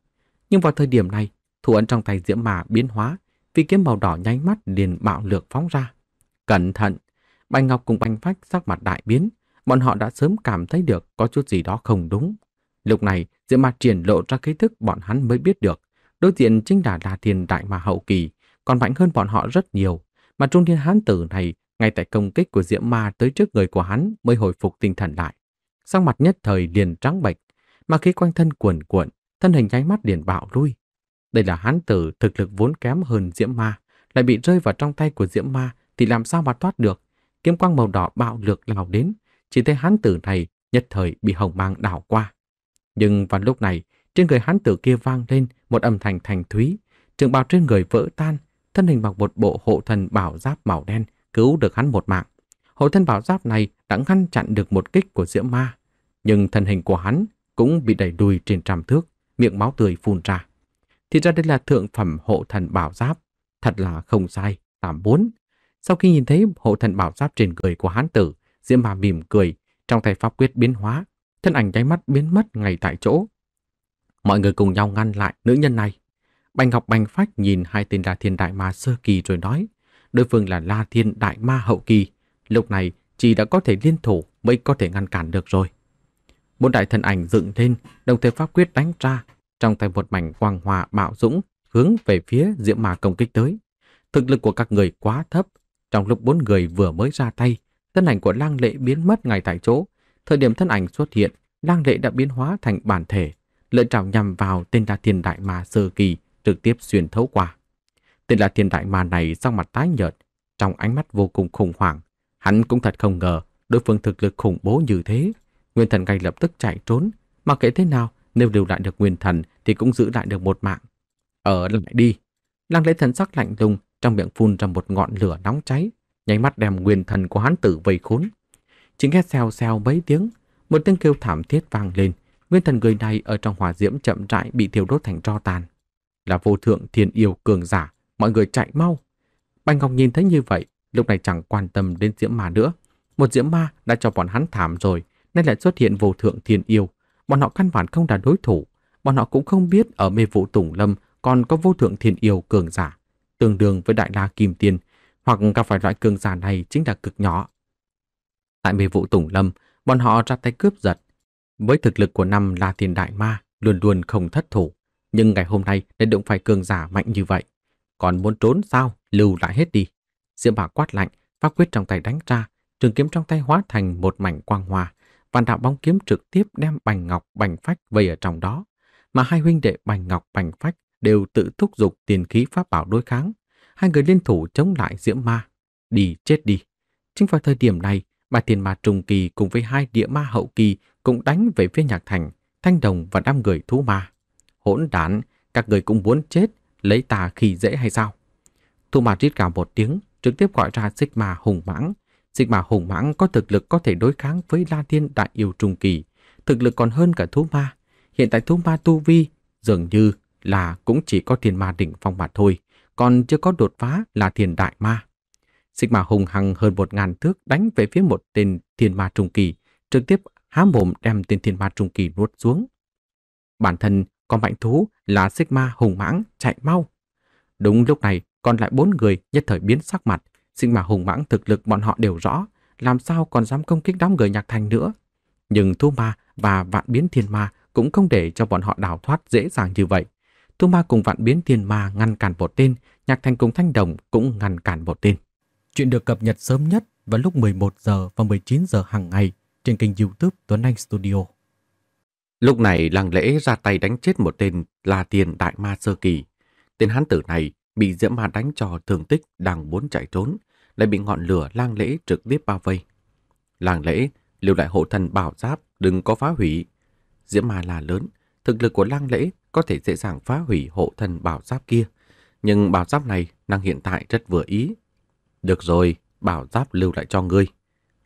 Nhưng vào thời điểm này, thủ ấn trong tay diễm ma biến hóa, vì kiếm màu đỏ nháy mắt liền bạo lược phóng ra. Cẩn thận! Bành Ngọc cùng Bành Phách sắc mặt đại biến, bọn họ đã sớm cảm thấy được có chút gì đó không đúng Lúc này, Diệp mặt triển lộ ra ký thức bọn hắn mới biết được. Đối diện chính là La Thiên Đại mà hậu kỳ, còn mạnh hơn bọn họ rất nhiều. Mà Trung Thiên Hán Tử này, ngay tại công kích của Diễm Ma tới trước người của hắn mới hồi phục tinh thần lại. Sang mặt nhất thời liền trắng bệch, mà khí quanh thân cuồn cuộn, thân hình nháy mắt liền bạo lui. Đây là hán tử thực lực vốn kém hơn Diễm Ma, lại bị rơi vào trong tay của Diễm Ma thì làm sao mà thoát được. Kiếm quang màu đỏ bạo lược lao đến, chỉ thấy hán tử này nhất thời bị hồng mang đảo qua. Nhưng vào lúc này, trên người hán tử kia vang lên một âm thanh thành thúy, trường bào trên người vỡ tan, thân hình mặc một bộ hộ thần bảo giáp màu đen cứu được hắn một mạng. Hộ thân bảo giáp này đã ngăn chặn được một kích của diễm ma, nhưng thân hình của hắn cũng bị đẩy đùi trên trăm thước, miệng máu tươi phun ra. Thì ra đây là thượng phẩm hộ thần bảo giáp, thật là không sai, tạm bốn. Sau khi nhìn thấy hộ thần bảo giáp trên người của hán tử, diễm ma mỉm cười, trong tay pháp quyết biến hóa, thân ảnh nháy mắt biến mất ngay tại chỗ. Mọi người cùng nhau ngăn lại nữ nhân này. Bành ngọc bành phách nhìn hai tên La Thiên Đại Ma sơ kỳ rồi nói, đối phương là La Thiên Đại Ma hậu kỳ, lúc này chỉ đã có thể liên thủ mới có thể ngăn cản được rồi. Bốn đại thần ảnh dựng lên, đồng thời pháp quyết đánh ra, trong tay một mảnh quang hòa bạo dũng hướng về phía diễm mà công kích tới. Thực lực của các người quá thấp, trong lúc bốn người vừa mới ra tay, thân ảnh của lang lệ biến mất ngay tại chỗ. Thời điểm thân ảnh xuất hiện, lang lệ đã biến hóa thành bản thể, lợi trảo nhằm vào tên đa thiên đại ma sơ kỳ trực tiếp xuyên thấu qua. Tên đa thiên đại ma này sang mặt tái nhợt, trong ánh mắt vô cùng khủng hoảng. Hắn cũng thật không ngờ đối phương thực lực khủng bố như thế. Nguyên thần ngay lập tức chạy trốn, mà kể thế nào nếu lưu lại được nguyên thần thì cũng giữ lại được một mạng. Ở lại đi. Lang Lệ thần sắc lạnh lùng trong miệng phun ra một ngọn lửa nóng cháy, nháy mắt đem nguyên thần của hắn tử vây khốn. Chỉ nghe xèo xèo mấy tiếng, một tiếng kêu thảm thiết vang lên, nguyên thần người này ở trong hỏa diễm chậm rãi bị thiêu đốt thành tro tàn. Là vô thượng thiên yêu cường giả, mọi người chạy mau. Bạch Ngọc nhìn thấy như vậy, lúc này chẳng quan tâm đến diễm ma nữa. Một diễm ma đã cho bọn hắn thảm rồi, nên lại xuất hiện vô thượng thiên yêu. Bọn họ căn bản không là đối thủ, bọn họ cũng không biết ở mê vụ tủng lâm còn có vô thượng thiên yêu cường giả, tương đương với đại la kim tiên, hoặc gặp phải loại cường giả này chính là cực nhỏ. Tại mê vụ Tùng Lâm, bọn họ ra tay cướp giật. Với thực lực của năm La Thiên Đại Ma, luôn luôn không thất thủ. Nhưng ngày hôm nay lại đụng phải cường giả mạnh như vậy. Còn muốn trốn sao, lưu lại hết đi. Diễm bà quát lạnh, pháp quyết trong tay đánh ra, trường kiếm trong tay hóa thành một mảnh quang hòa. Vạn đạo bóng kiếm trực tiếp đem bành ngọc bành phách vây ở trong đó. Mà hai huynh đệ bành ngọc bành phách đều tự thúc giục tiền khí pháp bảo đối kháng. Hai người liên thủ chống lại diễm ma. Đi chết đi. Chính vào thời điểm này, Ba tiền ma trung kỳ cùng với hai địa ma hậu kỳ cũng đánh về phía nhạc thành, thanh đồng và năm người thú ma. Hỗn đản, các người cũng muốn chết, lấy tà khi dễ hay sao? Thu ma rít cả một tiếng, trực tiếp gọi ra Ma hùng mãng. Ma hùng mãng có thực lực có thể đối kháng với La Thiên Đại Yêu Trung Kỳ, thực lực còn hơn cả thú ma. Hiện tại thú ma tu vi dường như là cũng chỉ có thiên ma đỉnh phong mà thôi, còn chưa có đột phá là thiên đại ma. Sigma hùng hăng hơn một ngàn thước đánh về phía một tên thiên ma trung kỳ, trực tiếp há mồm đem tên thiên ma trung kỳ nuốt xuống. Bản thân con mạnh thú là Sigma hùng mãng chạy mau. Đúng lúc này, còn lại bốn người nhất thời biến sắc mặt. Sigma hùng mãng thực lực bọn họ đều rõ, làm sao còn dám công kích đám người nhạc thành nữa. Nhưng thu ma và vạn biến thiên ma cũng không để cho bọn họ đào thoát dễ dàng như vậy. Thu ma cùng vạn biến thiên ma ngăn cản một tên, nhạc thành cùng thanh đồng cũng ngăn cản một tên. Chuyện được cập nhật sớm nhất vào lúc 11 giờ và 19 giờ hàng ngày trên kênh YouTube Tuấn Anh Studio. Lúc này làng lễ ra tay đánh chết một tên là tiền đại ma sơ kỳ. Tên hán tử này bị diễm ma đánh cho thương tích đang muốn chạy trốn, lại bị ngọn lửa lang lễ trực tiếp bao vây. Làng lễ lưu lại hộ thần bảo giáp đừng có phá hủy. Diễm ma là lớn, thực lực của lang lễ có thể dễ dàng phá hủy hộ thần bảo giáp kia. Nhưng bảo giáp này năng hiện tại rất vừa ý, được rồi, bảo giáp lưu lại cho ngươi.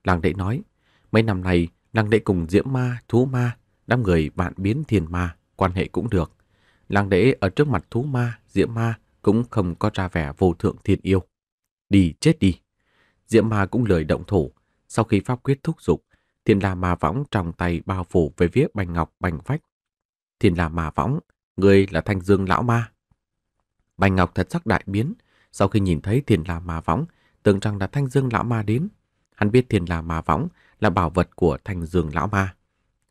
Làng đệ nói, mấy năm nay làng đệ cùng diễm ma, thú ma, đám người bạn biến thiền ma, quan hệ cũng được. Làng đệ ở trước mặt thú ma, diễm ma cũng không có ra vẻ vô thượng thiên yêu. Đi chết đi. Diễm ma cũng lời động thủ. Sau khi pháp quyết thúc giục, thiền la ma võng trong tay bao phủ về viết bành ngọc bành vách. Thiền la ma võng, ngươi là thanh dương lão ma. Bành ngọc thật sắc đại biến. Sau khi nhìn thấy thiền la ma võng, tưởng rằng là thanh dương lão ma đến. Hắn biết thiền la ma võng là bảo vật của thanh dương lão ma.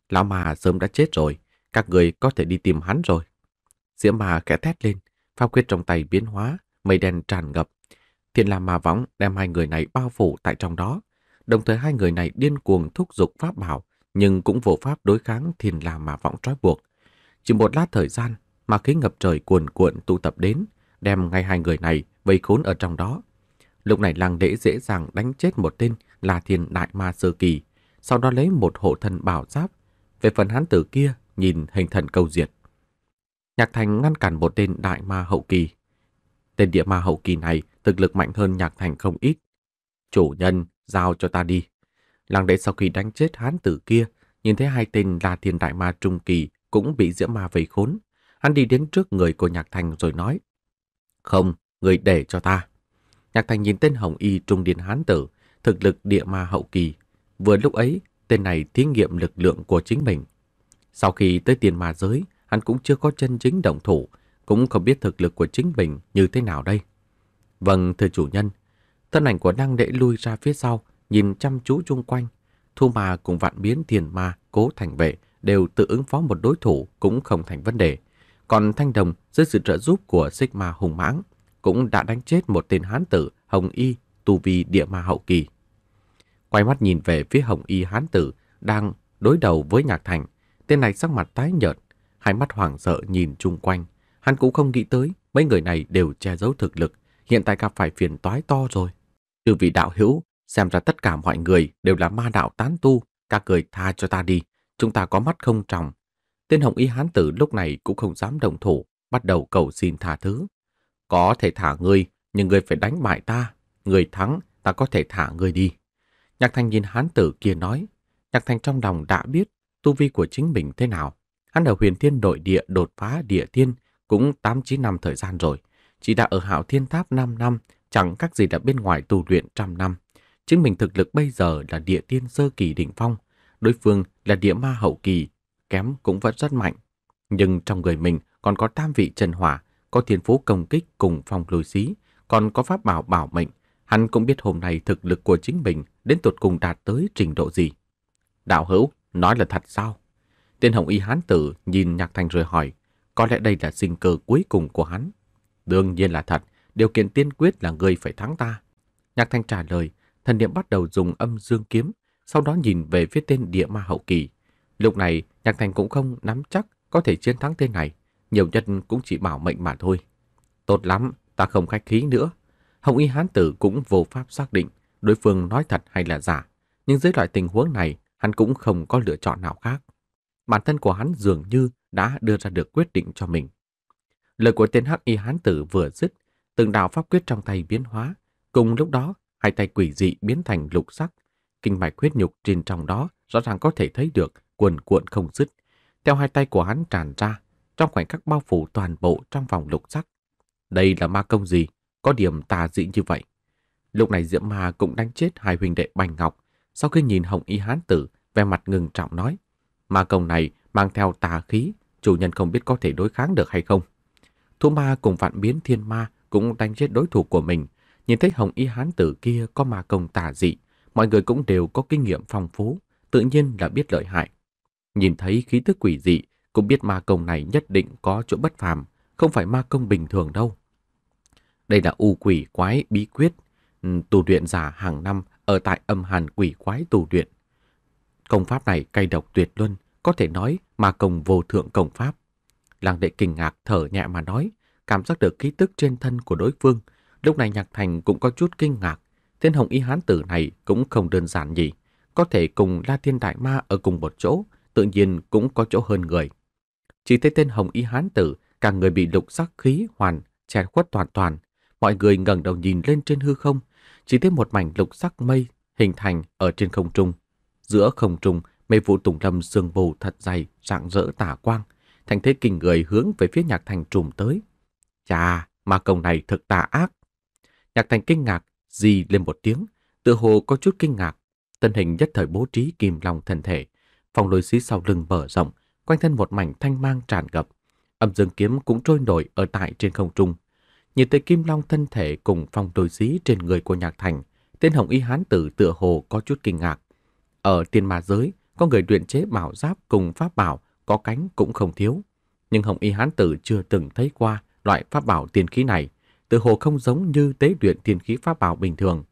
Lão ma sớm đã chết rồi, các người có thể đi tìm hắn rồi. Diễm ma khẽ thét lên, pháp quyết trong tay biến hóa, mây đen tràn ngập. thiền la ma võng đem hai người này bao phủ tại trong đó. Đồng thời hai người này điên cuồng thúc giục pháp bảo, nhưng cũng vô pháp đối kháng thiền la ma võng trói buộc. Chỉ một lát thời gian mà khí ngập trời cuồn cuộn tụ tập đến, đem ngay hai người này vây khốn ở trong đó. Lúc này làng đế dễ dàng đánh chết một tên là thiền đại ma sơ kỳ, sau đó lấy một hộ thần bảo giáp. Về phần hán tử kia, nhìn hình thần câu diệt. Nhạc Thành ngăn cản một tên đại ma hậu kỳ. Tên địa ma hậu kỳ này thực lực mạnh hơn Nhạc Thành không ít. Chủ nhân, giao cho ta đi. Làng đế sau khi đánh chết hán tử kia, nhìn thấy hai tên là thiên đại ma trung kỳ cũng bị diễm ma vây khốn. Hắn đi đến trước người của Nhạc Thành rồi nói. Không, người để cho ta. Nhạc Thành nhìn tên Hồng Y trung điên hán tử, thực lực địa ma hậu kỳ. Vừa lúc ấy, tên này thí nghiệm lực lượng của chính mình. Sau khi tới tiền ma giới, hắn cũng chưa có chân chính động thủ, cũng không biết thực lực của chính mình như thế nào đây. Vâng, thưa chủ nhân. Thân ảnh của năng Đệ lui ra phía sau, nhìn chăm chú chung quanh. Thu Ma cùng vạn biến thiền ma, cố thành vệ đều tự ứng phó một đối thủ cũng không thành vấn đề. Còn Thanh Đồng dưới sự trợ giúp của Sigma hùng mãng, cũng đã đánh chết một tên hán tử Hồng Y tu vi địa ma hậu kỳ. Quay mắt nhìn về phía Hồng Y hán tử đang đối đầu với Nhạc Thành. Tên này sắc mặt tái nhợt, hai mắt hoảng sợ nhìn chung quanh. Hắn cũng không nghĩ tới mấy người này đều che giấu thực lực, hiện tại gặp phải phiền toái to rồi. Từ vị đạo hữu, xem ra tất cả mọi người đều là ma đạo tán tu, các người tha cho ta đi, chúng ta có mắt không trọng. Tên Hồng Y Hán Tử lúc này cũng không dám động thủ, bắt đầu cầu xin tha thứ. Có thể thả ngươi, nhưng ngươi phải đánh bại ta. Ngươi thắng, ta có thể thả ngươi đi. Nhạc Thanh nhìn hán tử kia nói. Nhạc Thanh trong lòng đã biết tu vi của chính mình thế nào. Hắn ở huyền thiên nội địa đột phá địa thiên cũng 8-9 năm thời gian rồi. Chỉ đã ở hạo thiên tháp 5 năm, chẳng các gì đã bên ngoài tu luyện trăm năm. Chính mình thực lực bây giờ là địa tiên sơ kỳ đỉnh phong, đối phương là địa ma hậu kỳ, kém cũng vẫn rất mạnh. Nhưng trong người mình còn có tam vị trần hỏa, có thiên phú công kích cùng phong lùi xí, còn có pháp bảo bảo mệnh, hắn cũng biết hôm nay thực lực của chính mình đến tột cùng đạt tới trình độ gì. Đạo hữu, nói là thật sao? Tên Hồng Y Hán Tử nhìn Nhạc Thành rồi hỏi, có lẽ đây là sinh cơ cuối cùng của hắn. Đương nhiên là thật, điều kiện tiên quyết là người phải thắng ta. Nhạc thanh trả lời, thần niệm bắt đầu dùng âm dương kiếm, sau đó nhìn về phía tên địa ma hậu kỳ. Lúc này, Nhạc thanh cũng không nắm chắc có thể chiến thắng tên này nhiều nhất cũng chỉ bảo mệnh mà thôi. Tốt lắm, ta không khách khí nữa. Hồng Y Hán Tử cũng vô pháp xác định đối phương nói thật hay là giả, nhưng dưới loại tình huống này, hắn cũng không có lựa chọn nào khác. Bản thân của hắn dường như đã đưa ra được quyết định cho mình. Lời của tên Hắc Y Hán Tử vừa dứt, từng đạo pháp quyết trong tay biến hóa, cùng lúc đó, hai tay quỷ dị biến thành lục sắc, kinh mạch huyết nhục trên trong đó rõ ràng có thể thấy được cuồn cuộn không dứt. Theo hai tay của hắn tràn ra trong khoảnh khắc bao phủ toàn bộ trong vòng lục sắc. Đây là ma công gì, có điểm tà dị như vậy. Lúc này Diễm Ma cũng đánh chết hai huynh đệ Bành Ngọc, sau khi nhìn Hồng Y Hán Tử, vẻ mặt ngừng trọng nói, ma công này mang theo tà khí, chủ nhân không biết có thể đối kháng được hay không. Thu Ma cùng vạn biến thiên ma cũng đánh chết đối thủ của mình, nhìn thấy Hồng Y Hán Tử kia có ma công tà dị, mọi người cũng đều có kinh nghiệm phong phú, tự nhiên là biết lợi hại. Nhìn thấy khí tức quỷ dị, cũng biết ma công này nhất định có chỗ bất phàm, không phải ma công bình thường đâu. Đây là u quỷ quái bí quyết, ừ, tù luyện giả hàng năm ở tại âm hàn quỷ quái tù luyện. Công pháp này cay độc tuyệt luân, có thể nói ma công vô thượng công pháp. Làng đệ kinh ngạc thở nhẹ mà nói, cảm giác được khí tức trên thân của đối phương. Lúc này Nhạc Thành cũng có chút kinh ngạc, tên hồng y hán tử này cũng không đơn giản gì. Có thể cùng La Thiên Đại Ma ở cùng một chỗ, tự nhiên cũng có chỗ hơn người. Chỉ thấy tên Hồng Y Hán Tử, cả người bị lục sắc khí hoàn, che khuất toàn toàn. Mọi người ngẩng đầu nhìn lên trên hư không, chỉ thấy một mảnh lục sắc mây hình thành ở trên không trung. Giữa không trung, mây vụ tùng lâm sương mù thật dày, rạng rỡ tả quang, thành thế kinh người hướng về phía nhạc thành trùm tới. Chà, ma công này thật tà ác. Nhạc thành kinh ngạc, di lên một tiếng, tự hồ có chút kinh ngạc. Tân hình nhất thời bố trí kìm lòng thân thể, phòng lối xí sau lưng mở rộng, quanh thân một mảnh thanh mang tràn ngập. Âm dương kiếm cũng trôi nổi ở tại trên không trung. Nhìn tới kim long thân thể cùng phong đồi dí trên người của nhạc thành, tên hồng y hán tử tựa hồ có chút kinh ngạc. Ở tiên ma giới, có người luyện chế bảo giáp cùng pháp bảo có cánh cũng không thiếu. Nhưng hồng y hán tử chưa từng thấy qua loại pháp bảo tiên khí này, tựa hồ không giống như tế luyện tiên khí pháp bảo bình thường.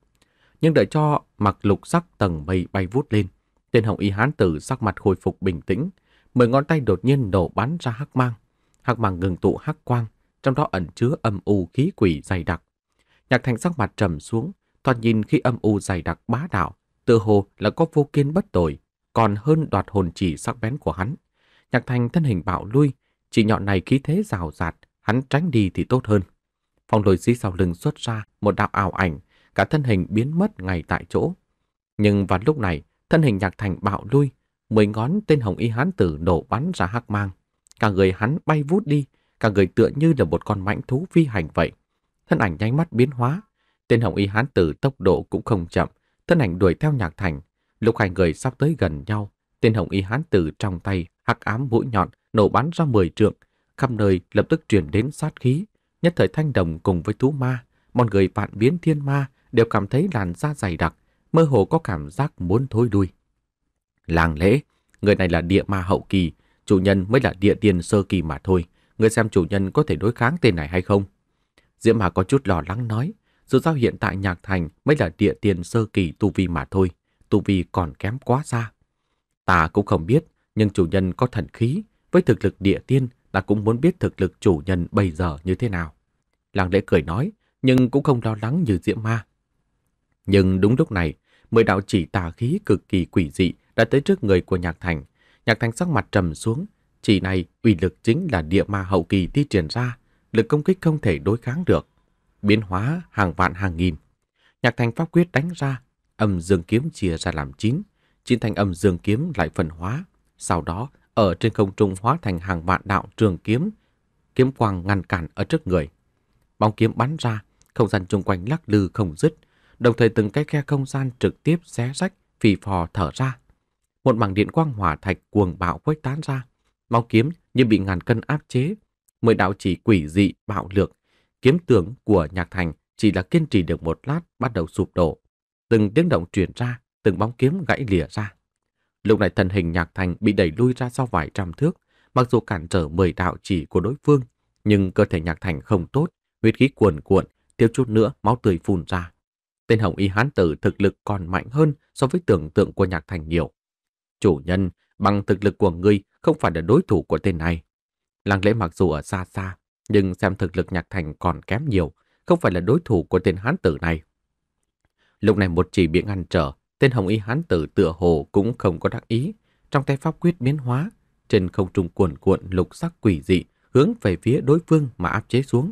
Nhưng đợi cho mặc lục sắc tầng mây bay vút lên, tên hồng y hán tử sắc mặt khôi phục bình tĩnh, mười ngón tay đột nhiên nổ bắn ra hắc mang. Hắc mang ngừng tụ hắc quang, trong đó ẩn chứa âm u khí quỷ dày đặc. Nhạc thành sắc mặt trầm xuống, thoạt nhìn khi âm u dày đặc bá đạo, tự hồ là có vô kiên bất tội, còn hơn đoạt hồn chỉ sắc bén của hắn. Nhạc thành thân hình bạo lui, chỉ nhọn này khí thế rào rạt, hắn tránh đi thì tốt hơn. Phong lôi sĩ sau lưng xuất ra một đạo ảo ảnh, cả thân hình biến mất ngay tại chỗ. Nhưng vào lúc này, thân hình nhạc thành bạo lui, mười ngón tên hồng y hán tử nổ bắn ra hắc mang. Cả người hắn bay vút đi, cả người tựa như là một con mãnh thú phi hành vậy. Thân ảnh nhanh mắt biến hóa, tên hồng y hán tử tốc độ cũng không chậm, thân ảnh đuổi theo nhạc thành. Lúc hai người sắp tới gần nhau, tên hồng y hán tử trong tay hắc ám mũi nhọn nổ bắn ra mười trượng, khắp nơi lập tức truyền đến sát khí. Nhất thời thanh đồng cùng với thú ma, mọi người vạn biến thiên ma đều cảm thấy làn da dày đặc, mơ hồ có cảm giác muốn thối đuôi. Làng lễ, người này là địa ma hậu kỳ, chủ nhân mới là địa tiên sơ kỳ mà thôi. Người xem chủ nhân có thể đối kháng tên này hay không? Diễm Hà có chút lo lắng nói, dù sao hiện tại Nhạc Thành mới là địa tiên sơ kỳ tu vi mà thôi, tu vi còn kém quá xa. Ta cũng không biết, nhưng chủ nhân có thần khí, với thực lực địa tiên ta cũng muốn biết thực lực chủ nhân bây giờ như thế nào. Làng lễ cười nói, nhưng cũng không lo lắng như Diễm Ma. Nhưng đúng lúc này, mười đạo chỉ tà khí cực kỳ quỷ dị đã tới trước người của Nhạc Thành. Nhạc Thành sắc mặt trầm xuống, chỉ này uy lực chính là địa ma hậu kỳ thi triển ra, lực công kích không thể đối kháng được, biến hóa hàng vạn hàng nghìn. Nhạc Thành pháp quyết đánh ra, âm dương kiếm chia ra làm chín, chín thành âm dương kiếm lại phân hóa, sau đó ở trên không trung hóa thành hàng vạn đạo trường kiếm, kiếm quang ngăn cản ở trước người. Bóng kiếm bắn ra, không gian chung quanh lắc lư không dứt, đồng thời từng cái khe không gian trực tiếp xé rách, phì phò thở ra một mảng điện quang hỏa thạch cuồng bạo khuếch tán ra. Máu kiếm như bị ngàn cân áp chế. Mười đạo chỉ quỷ dị bạo lược. Kiếm tướng của nhạc thành chỉ là kiên trì được một lát bắt đầu sụp đổ. Từng tiếng động truyền ra, từng bóng kiếm gãy lìa ra. Lúc này thân hình nhạc thành bị đẩy lui ra sau vài trăm thước. Mặc dù cản trở mười đạo chỉ của đối phương, nhưng cơ thể nhạc thành không tốt, huyết khí cuồn cuộn, thiếu chút nữa máu tươi phun ra. Tên hồng y hán tử thực lực còn mạnh hơn so với tưởng tượng của nhạc thành nhiều. Chủ nhân, bằng thực lực của ngươi không phải là đối thủ của tên này. Lăng lễ mặc dù ở xa xa, nhưng xem thực lực nhạc thành còn kém nhiều, không phải là đối thủ của tên hán tử này. Lúc này một chỉ bị ngăn trở, tên hồng y hán tử tựa hồ cũng không có đắc ý. Trong tay pháp quyết biến hóa, trên không trung cuồn cuộn lục sắc quỷ dị hướng về phía đối phương mà áp chế xuống.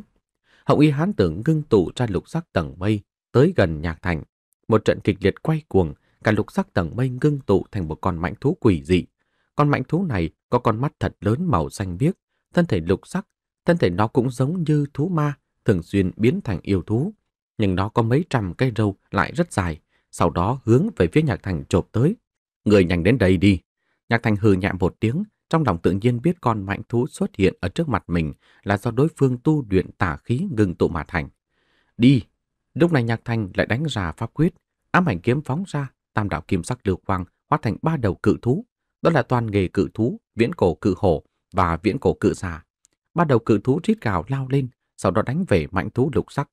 Hồng y hán tử ngưng tụ ra lục sắc tầng mây tới gần nhạc thành. Một trận kịch liệt quay cuồng cả lục sắc tầng mây ngưng tụ thành một con mãnh thú quỷ dị. Con mãnh thú này có con mắt thật lớn màu xanh biếc, thân thể lục sắc, thân thể nó cũng giống như thú ma, thường xuyên biến thành yêu thú. Nhưng nó có mấy trăm cây râu lại rất dài, sau đó hướng về phía Nhạc Thành chộp tới. Người nhanh đến đây đi. Nhạc Thành hừ nhẹ một tiếng, trong lòng tự nhiên biết con mãnh thú xuất hiện ở trước mặt mình là do đối phương tu luyện tả khí ngừng tụ mà thành. Đi! Lúc này Nhạc Thành lại đánh ra pháp quyết, ám ảnh kiếm phóng ra, tam đạo kim sắc lưu quang hóa thành ba đầu cự thú, đó là toàn nghề cự thú, viễn cổ cự hổ và viễn cổ cự xà. Ba đầu cự thú rít gào lao lên, sau đó đánh về mạnh thú lục sắc.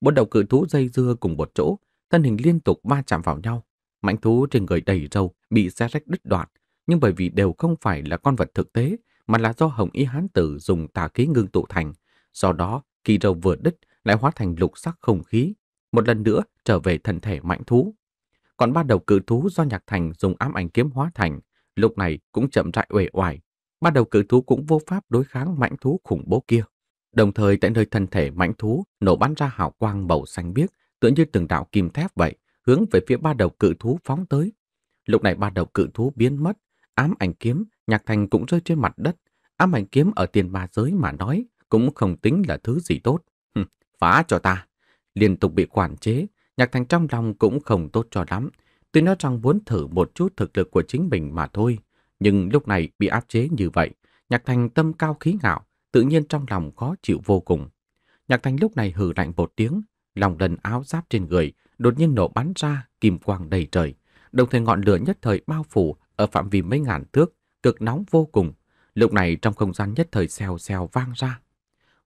Bốn đầu cự thú dây dưa cùng một chỗ, thân hình liên tục va chạm vào nhau. Mạnh thú trên người đầy râu bị xé rách đứt đoạn, nhưng bởi vì đều không phải là con vật thực tế, mà là do Hồng Y Hán Tử dùng tà khí ngưng tụ thành. Do đó, khi râu vừa đứt lại hóa thành lục sắc không khí, một lần nữa trở về thân thể mạnh thú còn ba đầu cự thú do Nhạc Thành dùng ám ảnh kiếm hóa thành, lúc này cũng chậm rãi uể oải. Ba đầu cự thú cũng vô pháp đối kháng mãnh thú khủng bố kia. Đồng thời tại nơi thân thể mãnh thú nổ bắn ra hào quang màu xanh biếc, tựa như từng đạo kim thép vậy, hướng về phía ba đầu cự thú phóng tới. Lúc này ba đầu cự thú biến mất, ám ảnh kiếm, Nhạc Thành cũng rơi trên mặt đất. Ám ảnh kiếm ở tiền ba giới mà nói cũng không tính là thứ gì tốt. phá cho ta. Liên tục bị quản chế, Nhạc Thành trong lòng cũng không tốt cho lắm. Tuy nó rằng muốn thử một chút thực lực của chính mình mà thôi, nhưng lúc này bị áp chế như vậy, Nhạc Thành tâm cao khí ngạo, tự nhiên trong lòng khó chịu vô cùng. Nhạc Thành lúc này hừ lạnh một tiếng, lòng lần áo giáp trên người đột nhiên nổ bắn ra kim quang đầy trời, đồng thời ngọn lửa nhất thời bao phủ ở phạm vi mấy ngàn thước, cực nóng vô cùng. Lúc này trong không gian nhất thời xèo xèo vang ra.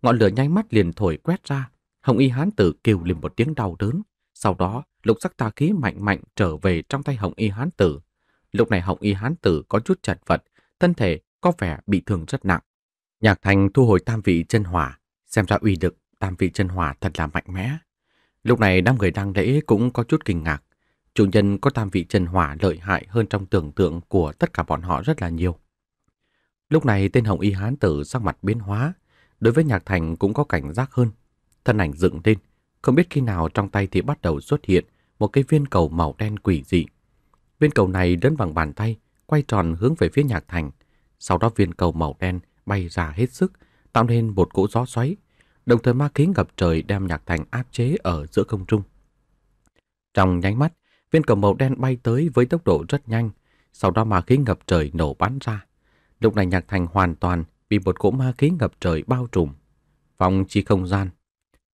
Ngọn lửa nhanh mắt liền thổi quét ra, Hồng Y Hán Tử kêu lên một tiếng đau đớn, sau đó, lục sắc tà khí mạnh mạnh trở về trong tay Hồng Y Hán Tử. Lúc này Hồng Y Hán Tử có chút chật vật, thân thể có vẻ bị thương rất nặng. Nhạc Thành thu hồi tam vị chân hỏa, xem ra uy lực tam vị chân hỏa thật là mạnh mẽ. Lúc này đám người đang lễ cũng có chút kinh ngạc. Chủ nhân có tam vị chân hỏa lợi hại hơn trong tưởng tượng của tất cả bọn họ rất là nhiều. Lúc này tên Hồng Y Hán Tử sắc mặt biến hóa, đối với Nhạc Thành cũng có cảnh giác hơn. Thân ảnh dựng lên, không biết khi nào trong tay thì bắt đầu xuất hiện một cái viên cầu màu đen quỷ dị. Viên cầu này đến bằng bàn tay, quay tròn hướng về phía nhạc thành. Sau đó viên cầu màu đen bay ra hết sức, tạo nên một cỗ gió xoáy, đồng thời ma khí ngập trời đem nhạc thành áp chế ở giữa không trung. Trong nháy mắt, viên cầu màu đen bay tới với tốc độ rất nhanh, sau đó ma khí ngập trời nổ bắn ra. Lúc này nhạc thành hoàn toàn bị một cỗ ma khí ngập trời bao trùm, phòng chi không gian.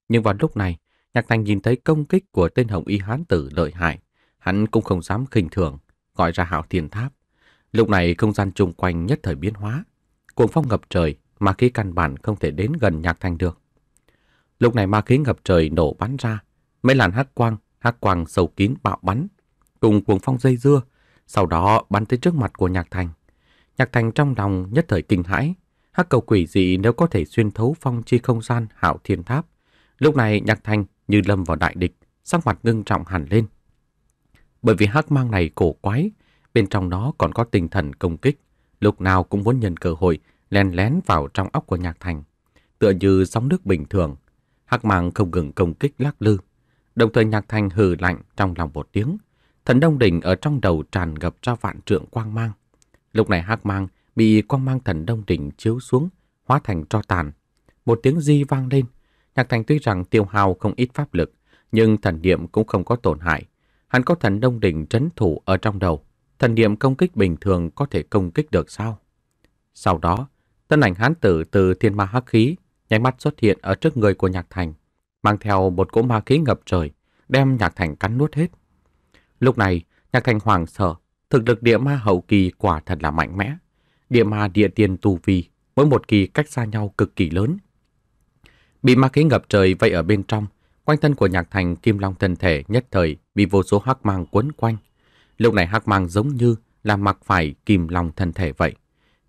Nhưng vào lúc này, Nhạc Thành nhìn thấy công kích của tên Hồng Y Hán Tử lợi hại, hắn cũng không dám khinh thường, gọi ra hạo thiên tháp. Lúc này không gian chung quanh nhất thời biến hóa, cuồng phong ngập trời mà khí căn bản không thể đến gần Nhạc Thành được. Lúc này ma khí ngập trời nổ bắn ra, mấy làn hắc quang, hắc quang sầu kín bạo bắn, cùng cuồng phong dây dưa, sau đó bắn tới trước mặt của Nhạc Thành. Nhạc Thành trong lòng nhất thời kinh hãi, hắc cầu quỷ dị nếu có thể xuyên thấu phong chi không gian hạo thiên tháp. Lúc này Nhạc Thành như lâm vào đại địch, sắc mặt ngưng trọng hẳn lên. Bởi vì hắc mang này cổ quái, bên trong nó còn có tinh thần công kích, lúc nào cũng muốn nhân cơ hội len lén vào trong óc của Nhạc Thành, tựa như sóng nước bình thường. Hắc mang không ngừng công kích lắc lư, đồng thời Nhạc Thành hừ lạnh trong lòng một tiếng, thần đông đỉnh ở trong đầu tràn ngập ra vạn trượng quang mang. Lúc này hắc mang bị quang mang thần đông đỉnh chiếu xuống, hóa thành tro tàn. Một tiếng di vang lên, Nhạc Thành tuy rằng tiêu hao không ít pháp lực, nhưng thần niệm cũng không có tổn hại. Hắn có thần đông đỉnh trấn thủ ở trong đầu, thần niệm công kích bình thường có thể công kích được sao? Sau đó, tân ảnh hán tử từ thiên ma hắc khí, nháy mắt xuất hiện ở trước người của Nhạc Thành, mang theo một cỗ ma khí ngập trời, đem Nhạc Thành cắn nuốt hết. Lúc này, Nhạc Thành hoảng sợ, thực lực địa ma hậu kỳ quả thật là mạnh mẽ. Địa ma địa tiền tu vi, mỗi một kỳ cách xa nhau cực kỳ lớn, Bị ma khí ngập trời vây ở bên trong, quanh thân của Nhạc Thành Kim Long thân thể nhất thời bị vô số hắc mang quấn quanh. Lúc này hắc mang giống như là mặc phải Kim Long thân thể vậy.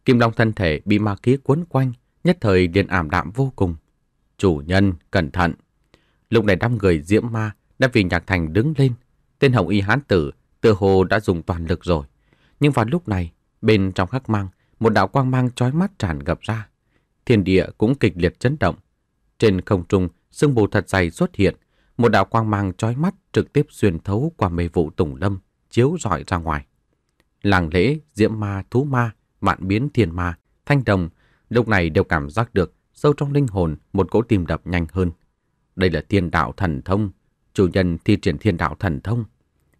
Kim Long thân thể bị ma khí quấn quanh, nhất thời điện ảm đạm vô cùng. Chủ nhân, cẩn thận. Lúc này đám người diễm ma đã vì Nhạc Thành đứng lên. Tên Hồng Y Hán Tử tựa hồ đã dùng toàn lực rồi. Nhưng vào lúc này, bên trong hắc mang, một đạo quang mang chói mắt tràn ngập ra. Thiên địa cũng kịch liệt chấn động, trên không trung, sương mù thật dày xuất hiện, một đạo quang mang chói mắt trực tiếp xuyên thấu qua mê vụ tùng lâm, chiếu rọi ra ngoài. Làng lễ, diễm ma, thú ma, vạn biến thiền ma, thanh đồng, lúc này đều cảm giác được sâu trong linh hồn một cỗ tim đập nhanh hơn. Đây là thiên đạo thần thông, chủ nhân thi triển thiên đạo thần thông.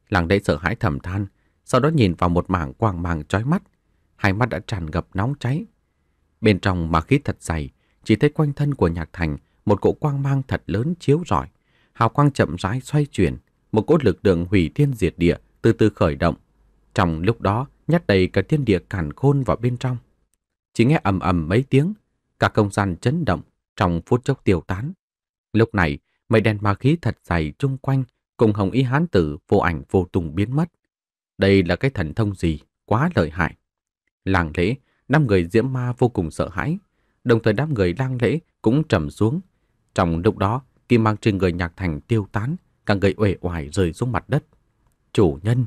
Làng lễ sợ hãi thầm than, sau đó nhìn vào một mảng quang mang chói mắt, hai mắt đã tràn ngập nóng cháy. Bên trong mà khí thật dày, chỉ thấy quanh thân của nhạc thành một cỗ quang mang thật lớn chiếu rọi. Hào quang chậm rãi xoay chuyển, một cỗ lực lượng hủy thiên diệt địa từ từ khởi động. Trong lúc đó, nhát đầy cả thiên địa càn khôn vào bên trong. Chỉ nghe ầm ầm mấy tiếng, cả không gian chấn động trong phút chốc tiêu tán. Lúc này, mây đen ma khí thật dày chung quanh cùng hồng y hán tử vô ảnh vô tùng biến mất. Đây là cái thần thông gì, quá lợi hại. Làng lễ, năm người diễm ma vô cùng sợ hãi, đồng thời đám người đang lễ cũng trầm xuống. Trong lúc đó, kim mang trên người nhạc thành tiêu tán, càng người uể oải rơi xuống mặt đất. Chủ nhân,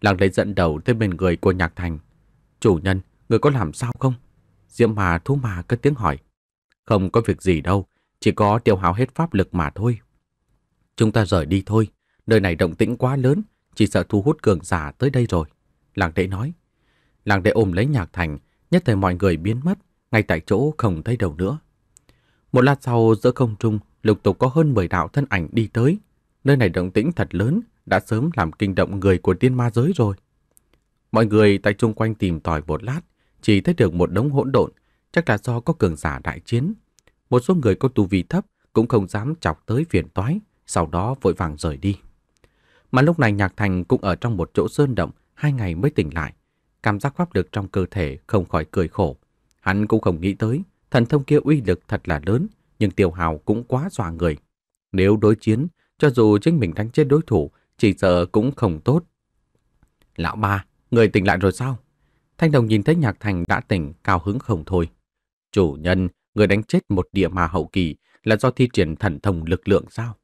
làng lễ dẫn đầu tới bên người của nhạc thành. Chủ nhân, người có làm sao không? Diễm mà thú mà cất tiếng hỏi. Không có việc gì đâu, chỉ có tiêu hao hết pháp lực mà thôi. Chúng ta rời đi thôi, nơi này động tĩnh quá lớn, chỉ sợ thu hút cường giả tới đây rồi. Làng đệ nói. Làng đệ ôm lấy nhạc thành, nhất thời mọi người biến mất, ngay tại chỗ không thấy đâu nữa. Một lát sau giữa không trung lục tục có hơn 10 đạo thân ảnh đi tới. Nơi này động tĩnh thật lớn, đã sớm làm kinh động người của tiên ma giới rồi. Mọi người tại chung quanh tìm tòi một lát, chỉ thấy được một đống hỗn độn, chắc là do có cường giả đại chiến. Một số người có tu vi thấp cũng không dám chọc tới phiền toái, sau đó vội vàng rời đi. Mà lúc này Nhạc Thành cũng ở trong một chỗ sơn động, hai ngày mới tỉnh lại. Cảm giác pháp lực trong cơ thể không khỏi cười khổ. Hắn cũng không nghĩ tới, thần thông kia uy lực thật là lớn, nhưng tiêu hào cũng quá dọa người. Nếu đối chiến, cho dù chính mình đánh chết đối thủ, chỉ sợ cũng không tốt. Lão ba, người tỉnh lại rồi sao? Thanh đồng nhìn thấy Nhạc Thành đã tỉnh, cao hứng không thôi. Chủ nhân, người đánh chết một địa mà hậu kỳ là do thi triển thần thông lực lượng sao?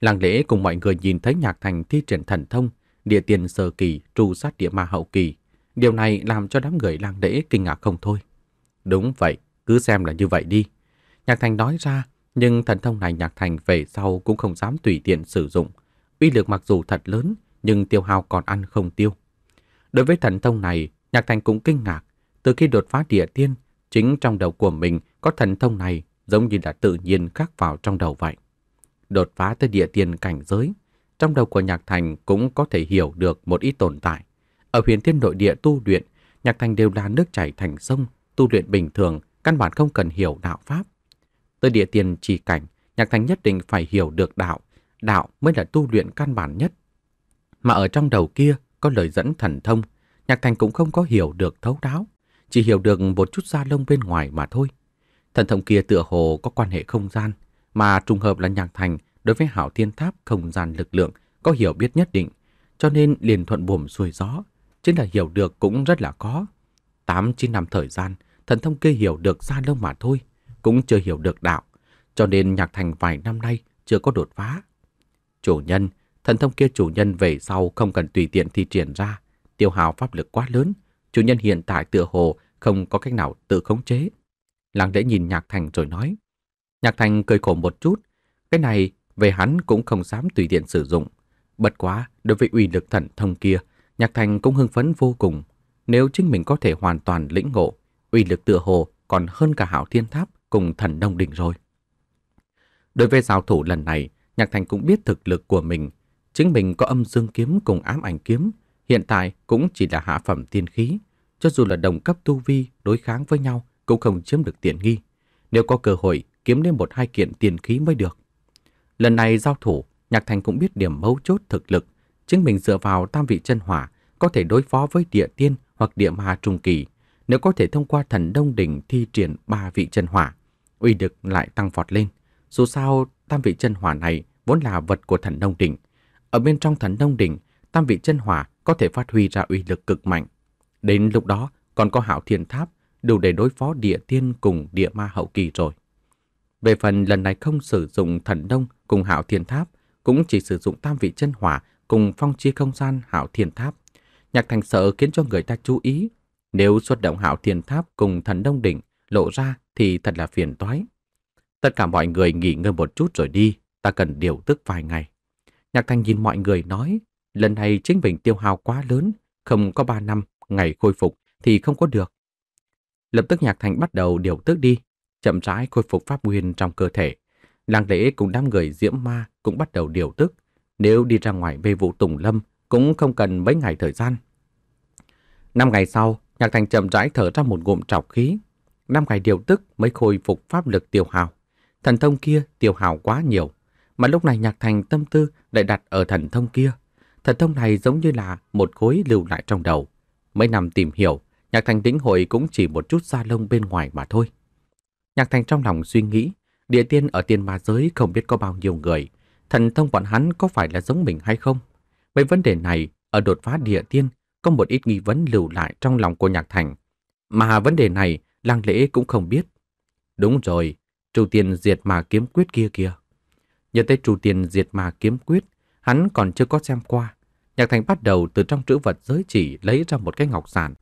Làng lễ cùng mọi người nhìn thấy Nhạc Thành thi triển thần thông, địa tiền sơ kỳ, trù sát địa ma hậu kỳ. Điều này làm cho đám người làng lễ kinh ngạc không thôi. Đúng vậy, cứ xem là như vậy đi. Nhạc Thành nói ra, nhưng thần thông này Nhạc Thành về sau cũng không dám tùy tiện sử dụng. Uy lực mặc dù thật lớn, nhưng tiêu hao còn ăn không tiêu. Đối với thần thông này, Nhạc Thành cũng kinh ngạc. Từ khi đột phá địa tiên, chính trong đầu của mình có thần thông này giống như đã tự nhiên khắc vào trong đầu vậy. Đột phá tới địa tiên cảnh giới, trong đầu của Nhạc Thành cũng có thể hiểu được một ít tồn tại. Ở huyền thiên nội địa tu luyện, Nhạc Thành đều là nước chảy thành sông, tu luyện bình thường căn bản không cần hiểu đạo pháp. Tới địa tiền chỉ cảnh, Nhạc Thành nhất định phải hiểu được đạo, đạo mới là tu luyện căn bản nhất. Mà ở trong đầu kia có lời dẫn thần thông, Nhạc Thành cũng không có hiểu được thấu đáo, chỉ hiểu được một chút da lông bên ngoài mà thôi. Thần thông kia tựa hồ có quan hệ không gian, mà trùng hợp là Nhạc Thành đối với hảo thiên tháp không gian lực lượng có hiểu biết nhất định, cho nên liền thuận buồm xuôi gió, chính là hiểu được cũng rất là có. Tám chín năm thời gian, thần thông kia hiểu được Gia Lông mà thôi, cũng chưa hiểu được đạo, cho nên Nhạc Thành vài năm nay chưa có đột phá. Chủ nhân, thần thông kia chủ nhân về sau không cần tùy tiện thi triển ra, tiêu hào pháp lực quá lớn, chủ nhân hiện tại tựa hồ không có cách nào tự khống chế. Làng lễ nhìn Nhạc Thành rồi nói. Nhạc Thành cười khổ một chút, cái này về hắn cũng không dám tùy tiện sử dụng. Bất quá, đối với uy lực thần thông kia, Nhạc Thành cũng hưng phấn vô cùng. Nếu chính mình có thể hoàn toàn lĩnh ngộ, uy lực tựa hồ còn hơn cả hảo thiên tháp cùng thần đông đỉnh rồi. Đối với giao thủ lần này, Nhạc Thành cũng biết thực lực của mình. Chính mình có âm dương kiếm cùng ám ảnh kiếm, hiện tại cũng chỉ là hạ phẩm tiên khí. Cho dù là đồng cấp tu vi đối kháng với nhau cũng không chiếm được tiện nghi. Nếu có cơ hội kiếm đến một hai kiện tiền khí mới được. Lần này giao thủ, Nhạc Thành cũng biết điểm mấu chốt thực lực. Chính mình dựa vào tam vị chân hỏa có thể đối phó với địa tiên hoặc địa ma trung kỳ nếu có thể thông qua thần đông đỉnh thi triển ba vị chân hỏa, uy lực lại tăng vọt lên. Dù sao, tam vị chân hỏa này vốn là vật của thần đông đỉnh. Ở bên trong thần đông đỉnh, tam vị chân hỏa có thể phát huy ra uy lực cực mạnh. Đến lúc đó, còn có hảo thiên tháp, đủ để đối phó địa tiên cùng địa ma hậu kỳ rồi. Về phần lần này không sử dụng thần đông cùng hảo thiên tháp, cũng chỉ sử dụng tam vị chân hỏa cùng phong chi không gian hảo thiên tháp. Nhạc thành sợ khiến cho người ta chú ý nếu xuất động hảo thiên tháp cùng thần đông đỉnh lộ ra thì thật là phiền toái. Tất cả mọi người nghỉ ngơi một chút rồi đi, ta cần điều tức vài ngày. Nhạc Thanh nhìn mọi người nói, lần này chính mình tiêu hao quá lớn, không có ba năm, ngày khôi phục thì không có được. Lập tức Nhạc Thanh bắt đầu điều tức đi, chậm rãi khôi phục pháp nguyên trong cơ thể. Làng lễ cùng đám người diễm ma cũng bắt đầu điều tức. Nếu đi ra ngoài về vụ Tùng Lâm cũng không cần mấy ngày thời gian. Năm ngày sau, Nhạc Thành chậm rãi thở ra một ngụm trọc khí. Năm ngày điều tức mới khôi phục pháp lực tiêu hào. Thần thông kia tiêu hào quá nhiều. Mà lúc này Nhạc Thành tâm tư lại đặt ở thần thông kia. Thần thông này giống như là một khối lưu lại trong đầu. Mấy năm tìm hiểu, Nhạc Thành lĩnh hội cũng chỉ một chút da lông bên ngoài mà thôi. Nhạc Thành trong lòng suy nghĩ, địa tiên ở tiên ma giới không biết có bao nhiêu người. Thần thông bọn hắn có phải là giống mình hay không? Mấy vấn đề này ở đột phá địa tiên có một ít nghi vấn lưu lại trong lòng của Nhạc Thành. Mà vấn đề này lang lễ cũng không biết. Đúng rồi, Trù Tiền diệt mà kiếm quyết kia kia. nhờ tới Trù Tiền diệt mà kiếm quyết, hắn còn chưa có xem qua. Nhạc Thành bắt đầu từ trong trữ vật giới chỉ lấy ra một cái ngọc giản.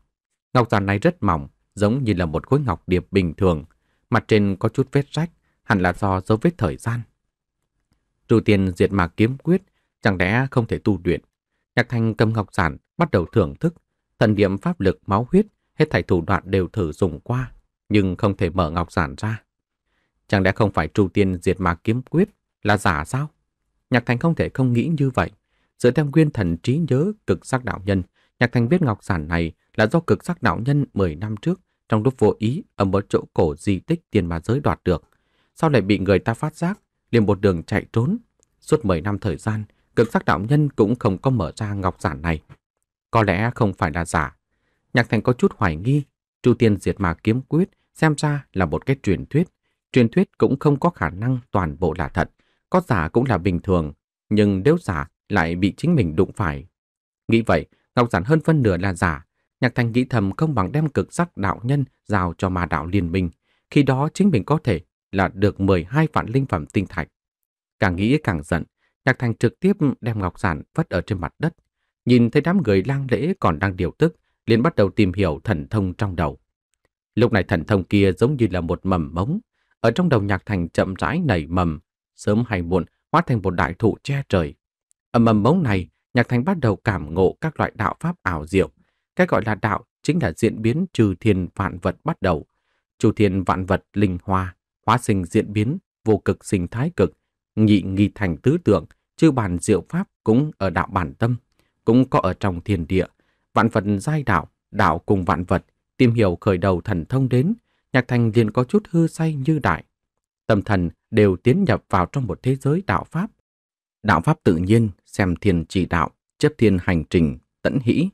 Ngọc giản này rất mỏng, giống như là một khối ngọc điệp bình thường. Mặt trên có chút vết rách, hẳn là do dấu vết thời gian. Trù Tiền diệt mà kiếm quyết, chẳng lẽ không thể tu luyện Nhạc Thanh cầm ngọc giản, bắt đầu thưởng thức, thần niệm pháp lực máu huyết, hết thảy thủ đoạn đều thử dùng qua, nhưng không thể mở ngọc giản ra. Chẳng lẽ không phải trụ tiên diệt ma kiếm quyết là giả sao? Nhạc Thanh không thể không nghĩ như vậy. Dựa theo nguyên thần trí nhớ cực sắc đạo nhân, Nhạc Thanh biết ngọc giản này là do cực sắc đạo nhân 10 năm trước trong lúc vô ý ở một chỗ cổ di tích tiền mà giới đoạt được. Sau lại bị người ta phát giác, liền một đường chạy trốn. Suốt 10 năm thời gian, cực sắc đạo nhân cũng không có mở ra ngọc giản này. Có lẽ không phải là giả. Nhạc Thành có chút hoài nghi, Chu Tiên Diệt mà Kiếm Quyết xem ra là một cái truyền thuyết. Truyền thuyết cũng không có khả năng toàn bộ là thật, có giả cũng là bình thường, nhưng nếu giả lại bị chính mình đụng phải. Nghĩ vậy, ngọc giản hơn phân nửa là giả. Nhạc Thành nghĩ thầm không bằng đem cực sắc đạo nhân giao cho mà đạo liên minh. Khi đó chính mình có thể là được 12 vạn linh phẩm tinh thạch. Càng nghĩ càng giận, Nhạc Thành trực tiếp đem ngọc giản vất ở trên mặt đất, nhìn thấy đám người lang lễ còn đang điều tức, liền bắt đầu tìm hiểu thần thông trong đầu. Lúc này thần thông kia giống như là một mầm mống, ở trong đầu Nhạc Thành chậm rãi nảy mầm, sớm hay muộn hóa thành một đại thụ che trời. Ở mầm mống này, Nhạc Thành bắt đầu cảm ngộ các loại đạo pháp ảo diệu. Cái gọi là đạo chính là diễn biến trừ thiên vạn vật bắt đầu. Trừ thiên vạn vật linh hoa, hóa sinh diễn biến, vô cực sinh thái cực, nhị nghi thành tứ tượng, chư bàn diệu pháp cũng ở đạo bản tâm, cũng có ở trong thiền địa, vạn vật giai đạo, đạo cùng vạn vật, tìm hiểu khởi đầu thần thông đến, nhạc thành liền có chút hư say như đại. Tâm thần đều tiến nhập vào trong một thế giới đạo pháp. Đạo pháp tự nhiên, xem thiền chỉ đạo, chấp thiên hành trình, tẫn hỷ,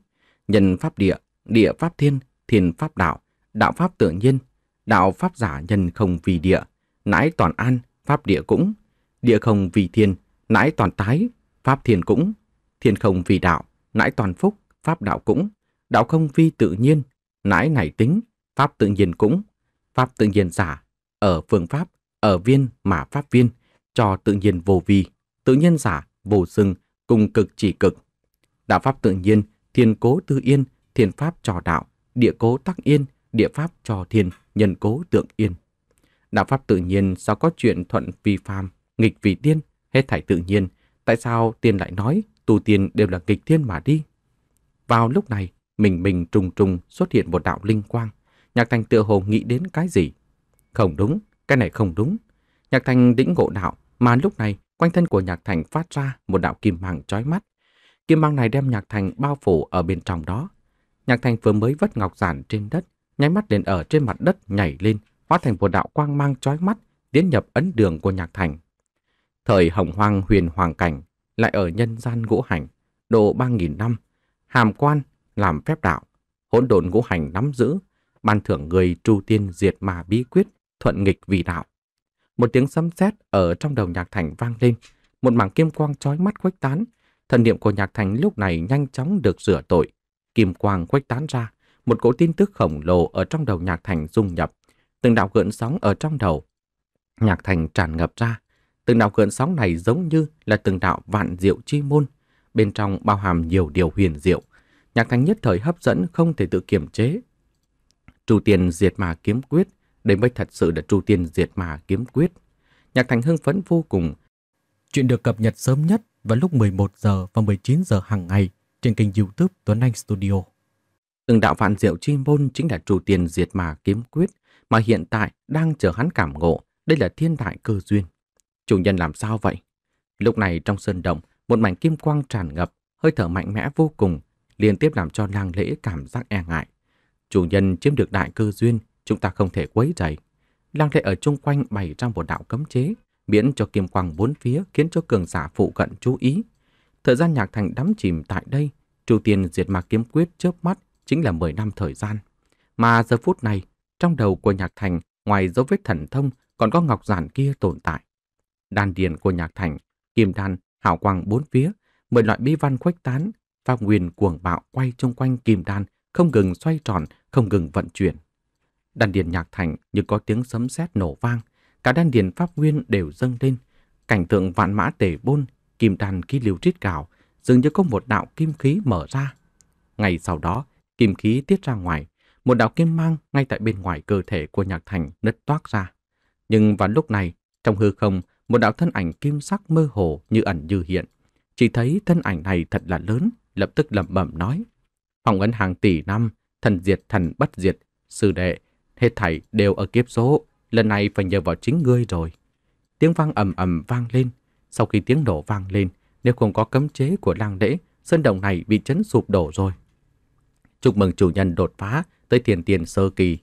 nhân pháp địa, địa pháp thiên, thiên pháp đạo, đạo pháp tự nhiên, đạo pháp giả nhân không vì địa, nãi toàn an, pháp địa cũng, địa không vì thiên, nãi toàn tái, pháp thiền cũng, thiền không vì đạo, nãi toàn phúc, pháp đạo cũng, đạo không vi tự nhiên, nãi nảy tính, pháp tự nhiên cũng, pháp tự nhiên giả, ở phương pháp, ở viên mà pháp viên, cho tự nhiên vô vi, tự nhiên giả, vô sưng, cùng cực chỉ cực. Đạo pháp tự nhiên, thiên cố tư yên, thiên pháp trò đạo, địa cố tắc yên, địa pháp trò thiên, nhân cố tượng yên. Đạo pháp tự nhiên sao có chuyện thuận vi phàm, nghịch vì tiên, Hết thảy tự nhiên, tại sao tiền lại nói tu tiên đều là kịch thiên mà đi? Vào lúc này, mình mình trùng trùng xuất hiện một đạo linh quang. Nhạc Thành tựa hồ nghĩ đến cái gì? Không đúng, cái này không đúng. Nhạc Thành đĩnh ngộ đạo, mà lúc này quanh thân của Nhạc Thành phát ra một đạo kim mang chói mắt. Kim mang này đem Nhạc Thành bao phủ ở bên trong đó. Nhạc Thành vừa mới vất ngọc giản trên đất, nháy mắt đến ở trên mặt đất nhảy lên, hóa thành một đạo quang mang chói mắt, tiến nhập ấn đường của Nhạc Thành. Thời hồng hoang huyền hoàng cảnh, lại ở nhân gian ngũ hành, độ ba nghìn năm, hàm quan, làm phép đạo, hỗn độn ngũ hành nắm giữ, ban thưởng người tru tiên diệt mà bí quyết, thuận nghịch vì đạo. Một tiếng sấm sét ở trong đầu nhạc thành vang lên, một mảng kim quang chói mắt khuếch tán, thần niệm của nhạc thành lúc này nhanh chóng được rửa tội. Kim quang khuếch tán ra, một cỗ tin tức khổng lồ ở trong đầu nhạc thành dung nhập, từng đạo gợn sóng ở trong đầu. Nhạc thành tràn ngập ra, Từng đạo cơn sóng này giống như là từng đạo vạn diệu chi môn, bên trong bao hàm nhiều điều huyền diệu. Nhạc Thanh nhất thời hấp dẫn không thể tự kiềm chế. trù Tiên Diệt mà Kiếm Quyết, đây mới thật sự là trù Tiên Diệt mà Kiếm Quyết. Nhạc Thành hưng phấn vô cùng. Chuyện được cập nhật sớm nhất vào lúc 11 giờ và 19 giờ hàng ngày trên kênh YouTube Tuấn Anh Studio. Từng đạo vạn diệu chi môn chính là trù Tiên Diệt mà Kiếm Quyết mà hiện tại đang chờ hắn cảm ngộ, đây là thiên đại cơ duyên. Chủ nhân làm sao vậy? Lúc này trong sơn động, một mảnh kim quang tràn ngập, hơi thở mạnh mẽ vô cùng, liên tiếp làm cho lang lễ cảm giác e ngại. Chủ nhân chiếm được đại cơ duyên, chúng ta không thể quấy rầy. Lang lệ ở chung quanh bày trong một đạo cấm chế, miễn cho kim quang bốn phía khiến cho cường giả phụ cận chú ý. Thời gian nhạc thành đắm chìm tại đây, Chu Tiên diệt ma kiếm quyết chớp mắt chính là 10 năm thời gian. Mà giờ phút này, trong đầu của nhạc thành, ngoài dấu vết thần thông, còn có ngọc giản kia tồn tại đan điền của nhạc thành, kim đan, hảo quang bốn phía, mười loại bi văn khuếch tán, pháp nguyên cuồng bạo quay chung quanh kim đan, không ngừng xoay tròn, không ngừng vận chuyển. Đan điền nhạc thành như có tiếng sấm sét nổ vang, cả đan điền pháp nguyên đều dâng lên, cảnh tượng vạn mã tề bôn, kim đan khí liều trít gào, dường như có một đạo kim khí mở ra. Ngày sau đó, kim khí tiết ra ngoài, một đạo kim mang ngay tại bên ngoài cơ thể của Nhạc Thành nứt toác ra. Nhưng vào lúc này, trong hư không một đạo thân ảnh kim sắc mơ hồ như ẩn như hiện. Chỉ thấy thân ảnh này thật là lớn, lập tức lẩm bẩm nói. Phòng ấn hàng tỷ năm, thần diệt thần bất diệt, sư đệ, hết thảy đều ở kiếp số, lần này phải nhờ vào chính ngươi rồi. Tiếng vang ầm ầm vang lên, sau khi tiếng nổ vang lên, nếu không có cấm chế của lang lễ, sân động này bị chấn sụp đổ rồi. Chúc mừng chủ nhân đột phá tới tiền tiền sơ kỳ.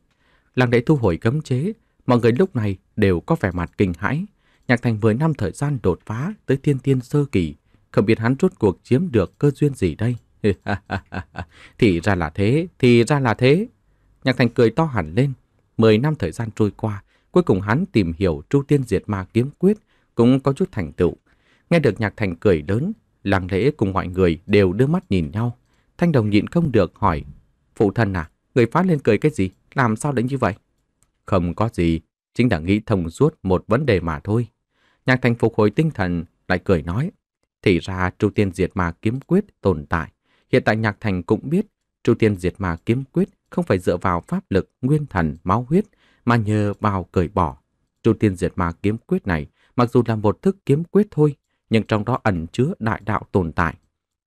Lang lễ thu hồi cấm chế, mọi người lúc này đều có vẻ mặt kinh hãi, Nhạc Thành 10 năm thời gian đột phá tới thiên tiên sơ kỳ, không biết hắn rốt cuộc chiếm được cơ duyên gì đây. [LAUGHS] thì ra là thế, thì ra là thế. Nhạc Thành cười to hẳn lên. 10 năm thời gian trôi qua, cuối cùng hắn tìm hiểu tru Tiên Diệt Ma kiếm quyết cũng có chút thành tựu. Nghe được Nhạc Thành cười lớn, làng lễ cùng mọi người đều đưa mắt nhìn nhau. Thanh Đồng nhịn không được hỏi, phụ thân à, người phát lên cười cái gì, làm sao đến như vậy? Không có gì, chính là nghĩ thông suốt một vấn đề mà thôi. Nhạc Thành phục hồi tinh thần, lại cười nói. Thì ra Chu Tiên Diệt Ma Kiếm Quyết tồn tại. Hiện tại Nhạc Thành cũng biết Chu Tiên Diệt Ma Kiếm Quyết không phải dựa vào pháp lực, nguyên thần, máu huyết, mà nhờ vào cởi bỏ. Chu Tiên Diệt Ma Kiếm Quyết này, mặc dù là một thức kiếm quyết thôi, nhưng trong đó ẩn chứa đại đạo tồn tại.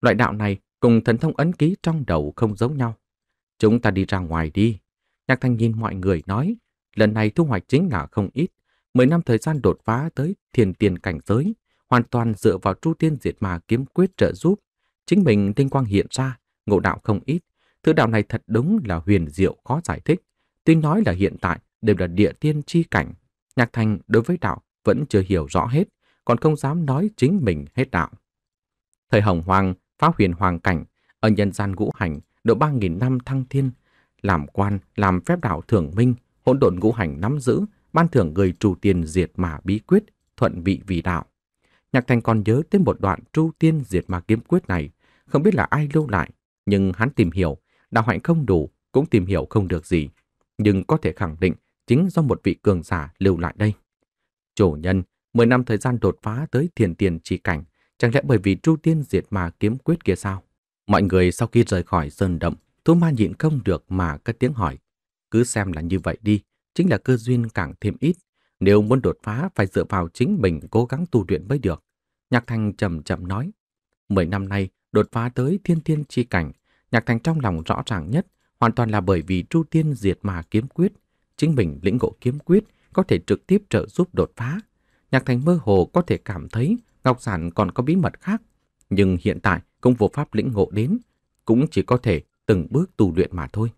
Loại đạo này cùng thần thông ấn ký trong đầu không giống nhau. Chúng ta đi ra ngoài đi. Nhạc Thành nhìn mọi người nói, lần này thu hoạch chính là không ít, 10 năm thời gian đột phá tới thiền tiền cảnh giới, hoàn toàn dựa vào chu tiên diệt mà kiếm quyết trợ giúp. Chính mình tinh quang hiện ra, ngộ đạo không ít. Thứ đạo này thật đúng là huyền diệu khó giải thích. Tuy nói là hiện tại đều là địa tiên chi cảnh. Nhạc thành đối với đạo vẫn chưa hiểu rõ hết, còn không dám nói chính mình hết đạo. Thời Hồng Hoàng phá huyền hoàng cảnh, ở nhân gian ngũ hành, độ 3.000 năm thăng thiên, làm quan, làm phép đạo thưởng minh, hỗn độn ngũ hành nắm giữ, ban thưởng người trù tiên diệt mà bí quyết, thuận vị vì đạo. Nhạc Thành còn nhớ tới một đoạn tru tiên diệt mà kiếm quyết này, không biết là ai lưu lại, nhưng hắn tìm hiểu, đạo hạnh không đủ, cũng tìm hiểu không được gì, nhưng có thể khẳng định chính do một vị cường giả lưu lại đây. Chủ nhân, 10 năm thời gian đột phá tới thiền tiền chỉ cảnh, chẳng lẽ bởi vì tru tiên diệt mà kiếm quyết kia sao? Mọi người sau khi rời khỏi sơn động, Thu Ma nhịn không được mà cất tiếng hỏi. Cứ xem là như vậy đi, chính là cơ duyên càng thêm ít. Nếu muốn đột phá phải dựa vào chính mình cố gắng tu luyện mới được. Nhạc Thành chậm chậm nói. Mười năm nay, đột phá tới thiên thiên chi cảnh, Nhạc Thành trong lòng rõ ràng nhất hoàn toàn là bởi vì tru Tiên diệt mà kiếm quyết. Chính mình lĩnh ngộ kiếm quyết có thể trực tiếp trợ giúp đột phá. Nhạc Thành mơ hồ có thể cảm thấy Ngọc Giản còn có bí mật khác, nhưng hiện tại công vô pháp lĩnh ngộ đến, cũng chỉ có thể từng bước tu luyện mà thôi.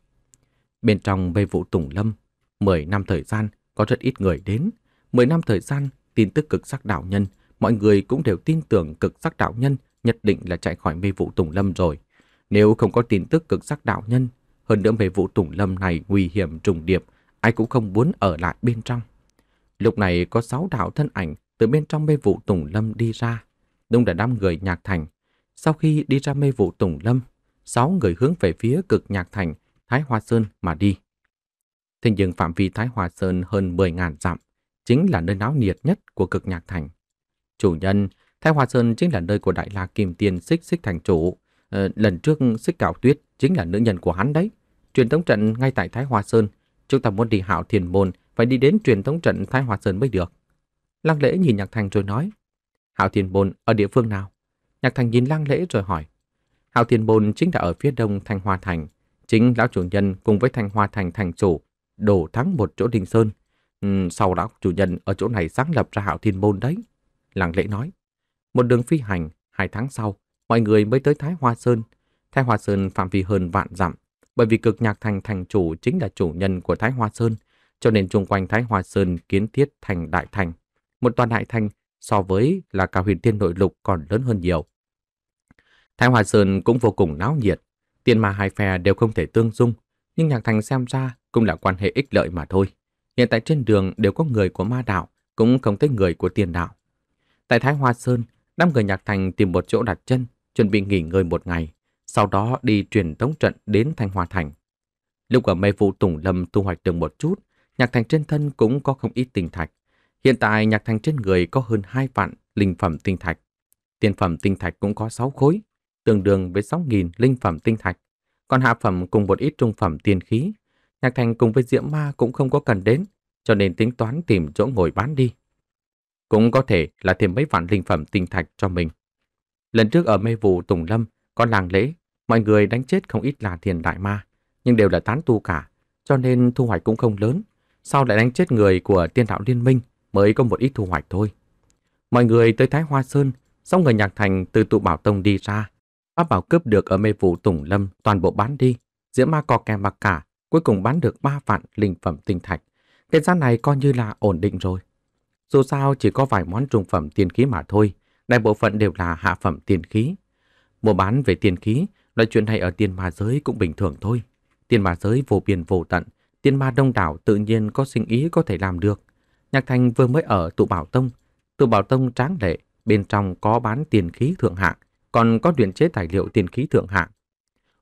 Bên trong mê vụ Tùng Lâm, 10 năm thời gian có rất ít người đến. 10 năm thời gian, tin tức cực sắc đạo nhân, mọi người cũng đều tin tưởng cực sắc đạo nhân nhất định là chạy khỏi mê vụ Tùng Lâm rồi. Nếu không có tin tức cực sắc đạo nhân, hơn nữa mê vụ Tùng Lâm này nguy hiểm trùng điệp, ai cũng không muốn ở lại bên trong. Lúc này có 6 đạo thân ảnh từ bên trong mê vụ Tùng Lâm đi ra. Đúng là năm người nhạc thành. Sau khi đi ra mê vụ Tùng Lâm, 6 người hướng về phía cực nhạc thành, Thái Hoa Sơn mà đi. Thế nhưng phạm vi Thái Hòa Sơn hơn 10.000 dặm chính là nơi náo nhiệt nhất của cực nhạc thành. Chủ nhân, Thái Hòa Sơn chính là nơi của Đại La Kim Tiên Xích Xích Thành Chủ. Ờ, lần trước Xích Cạo Tuyết chính là nữ nhân của hắn đấy. Truyền thống trận ngay tại Thái Hòa Sơn. Chúng ta muốn đi hạo thiền môn, phải đi đến truyền thống trận Thái Hòa Sơn mới được. Lăng lễ nhìn Nhạc Thành rồi nói, Hạo thiền Môn ở địa phương nào? Nhạc Thành nhìn Lăng Lễ rồi hỏi. Hạo thiền Môn chính là ở phía đông Thanh hòa Thành. Chính lão chủ nhân cùng với Thanh hòa Thành thành chủ đổ thắng một chỗ Đình Sơn. Ừ, sau đó chủ nhân ở chỗ này sáng lập ra hạo thiên môn đấy. Làng lễ nói, một đường phi hành, hai tháng sau, mọi người mới tới Thái Hoa Sơn. Thái Hoa Sơn phạm vi hơn vạn dặm, bởi vì cực nhạc thành thành chủ chính là chủ nhân của Thái Hoa Sơn, cho nên chung quanh Thái Hoa Sơn kiến thiết thành đại thành. Một toàn đại thành so với là cả huyền thiên nội lục còn lớn hơn nhiều. Thái Hoa Sơn cũng vô cùng náo nhiệt, tiền mà hai phe đều không thể tương dung, nhưng nhạc thành xem ra cũng là quan hệ ích lợi mà thôi. Hiện tại trên đường đều có người của ma đạo, cũng không thấy người của tiền đạo. Tại Thái Hoa Sơn, năm người nhạc thành tìm một chỗ đặt chân, chuẩn bị nghỉ ngơi một ngày, sau đó đi truyền thống trận đến Thanh Hoa Thành. Lúc ở mê vụ Tùng Lâm thu hoạch được một chút, nhạc thành trên thân cũng có không ít tinh thạch. Hiện tại nhạc thành trên người có hơn hai vạn linh phẩm tinh thạch. Tiền phẩm tinh thạch cũng có 6 khối, tương đương với 6.000 linh phẩm tinh thạch. Còn hạ phẩm cùng một ít trung phẩm tiên khí Nhạc Thành cùng với Diễm Ma cũng không có cần đến, cho nên tính toán tìm chỗ ngồi bán đi. Cũng có thể là thêm mấy vạn linh phẩm tinh thạch cho mình. Lần trước ở mê vụ Tùng Lâm có làng lễ, mọi người đánh chết không ít là thiền đại ma, nhưng đều là tán tu cả, cho nên thu hoạch cũng không lớn. Sau lại đánh chết người của tiên đạo liên minh mới có một ít thu hoạch thôi. Mọi người tới Thái Hoa Sơn, xong người Nhạc Thành từ tụ bảo tông đi ra. Pháp bảo cướp được ở mê vụ Tùng Lâm toàn bộ bán đi, Diễm ma cò kè mặc cả cuối cùng bán được 3 vạn linh phẩm tinh thạch. Cái giá này coi như là ổn định rồi. Dù sao chỉ có vài món trung phẩm tiền khí mà thôi, đại bộ phận đều là hạ phẩm tiền khí. Mua bán về tiền khí, loại chuyện này ở tiền ma giới cũng bình thường thôi. Tiền ma giới vô biên vô tận, tiền ma đông đảo tự nhiên có sinh ý có thể làm được. Nhạc Thành vừa mới ở tụ bảo tông, tụ bảo tông tráng lệ, bên trong có bán tiền khí thượng hạng, còn có luyện chế tài liệu tiền khí thượng hạng.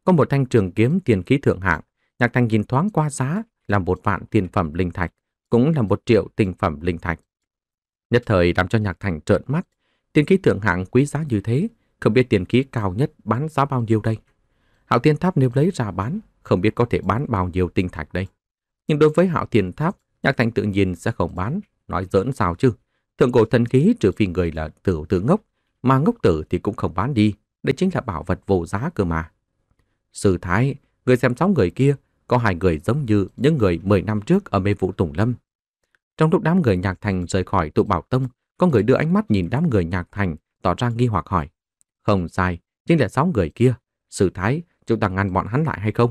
Có một thanh trường kiếm tiền khí thượng hạng, Nhạc Thành nhìn thoáng qua giá là một vạn tiền phẩm linh thạch, cũng là một triệu tinh phẩm linh thạch. Nhất thời làm cho Nhạc Thành trợn mắt, tiền khí thượng hạng quý giá như thế, không biết tiền khí cao nhất bán giá bao nhiêu đây. Hạo Tiên Tháp nếu lấy ra bán, không biết có thể bán bao nhiêu tinh thạch đây. Nhưng đối với Hạo Tiên Tháp, Nhạc Thành tự nhiên sẽ không bán, nói giỡn sao chứ. Thượng cổ thần khí trừ phi người là tử tử ngốc, mà ngốc tử thì cũng không bán đi, đây chính là bảo vật vô giá cơ mà. Sư Thái, Người xem sóng người kia có hai người giống như những người 10 năm trước ở mê vụ Tùng Lâm. Trong lúc đám người Nhạc Thành rời khỏi tụ bảo tông, có người đưa ánh mắt nhìn đám người Nhạc Thành tỏ ra nghi hoặc hỏi. Không sai, chính là sáu người kia. Sự thái, chúng ta ngăn bọn hắn lại hay không?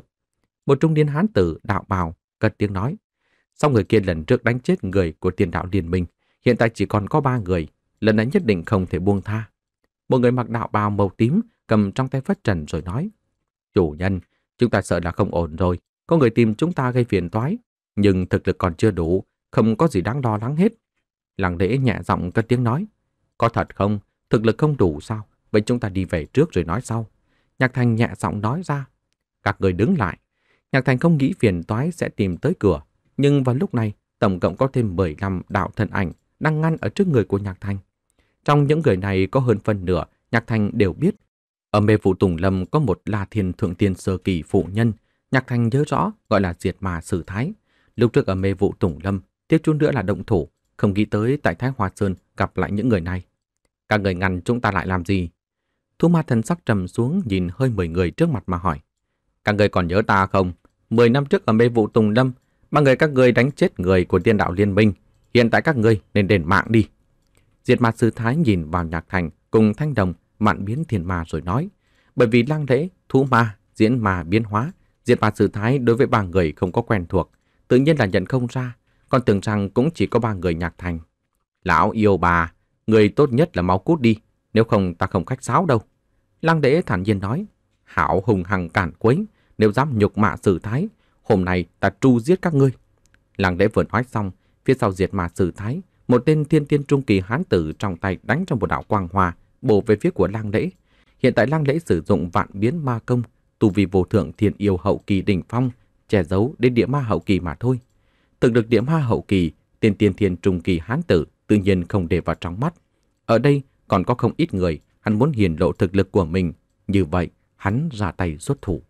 Một trung niên hán tử đạo bào, cất tiếng nói. Sau người kia lần trước đánh chết người của tiền đạo liên minh, hiện tại chỉ còn có ba người, lần này nhất định không thể buông tha. Một người mặc đạo bào màu tím cầm trong tay phất trần rồi nói. Chủ nhân, chúng ta sợ là không ổn rồi. Có người tìm chúng ta gây phiền toái, nhưng thực lực còn chưa đủ, không có gì đáng lo lắng hết. lăng lễ nhẹ giọng cất tiếng nói. Có thật không? Thực lực không đủ sao? Vậy chúng ta đi về trước rồi nói sau. Nhạc Thành nhẹ giọng nói ra. Các người đứng lại. Nhạc Thành không nghĩ phiền toái sẽ tìm tới cửa. Nhưng vào lúc này, tổng cộng có thêm 15 đạo thần ảnh đang ngăn ở trước người của Nhạc Thành. Trong những người này có hơn phần nửa, Nhạc Thành đều biết ở mê vụ Tùng Lâm có một La Thiên Thượng Tiên Sơ Kỳ phụ nhân, Nhạc Thành nhớ rõ gọi là Diệt Mà Sử Thái. Lúc trước ở mê vụ Tùng Lâm, tiếp chút nữa là động thủ, không nghĩ tới tại Thái Hoa Sơn gặp lại những người này. Các người ngăn chúng ta lại làm gì? Thu ma thần sắc trầm xuống nhìn hơi mười người trước mặt mà hỏi. Các người còn nhớ ta không? Mười năm trước ở mê vụ Tùng Lâm, ba người các người đánh chết người của tiên đạo liên minh. Hiện tại các người nên đền mạng đi. Diệt mặt sử Thái nhìn vào Nhạc Thành cùng Thanh Đồng mạn biến thiên ma rồi nói. Bởi vì lang lễ, thú ma, diễn ma biến hóa, diệt ma sự thái đối với ba người không có quen thuộc, tự nhiên là nhận không ra, còn tưởng rằng cũng chỉ có ba người nhạc thành. Lão yêu bà, người tốt nhất là mau cút đi, nếu không ta không khách sáo đâu. Lăng đế thản nhiên nói, hảo hùng hằng cản quấy, nếu dám nhục mạ sử thái, hôm nay ta tru giết các ngươi. Lăng đế vừa nói xong, phía sau diệt mà sử thái, một tên thiên tiên trung kỳ hán tử trong tay đánh trong một đạo quang hòa, bổ về phía của lang lễ. Hiện tại lang lễ sử dụng vạn biến ma công, tu vì vô thượng thiền yêu hậu kỳ đỉnh phong, che giấu đến địa ma hậu kỳ mà thôi. Từng được địa ma hậu kỳ, tiên tiên thiên trùng kỳ hán tử tự nhiên không để vào trong mắt. Ở đây còn có không ít người, hắn muốn hiển lộ thực lực của mình, như vậy hắn ra tay xuất thủ.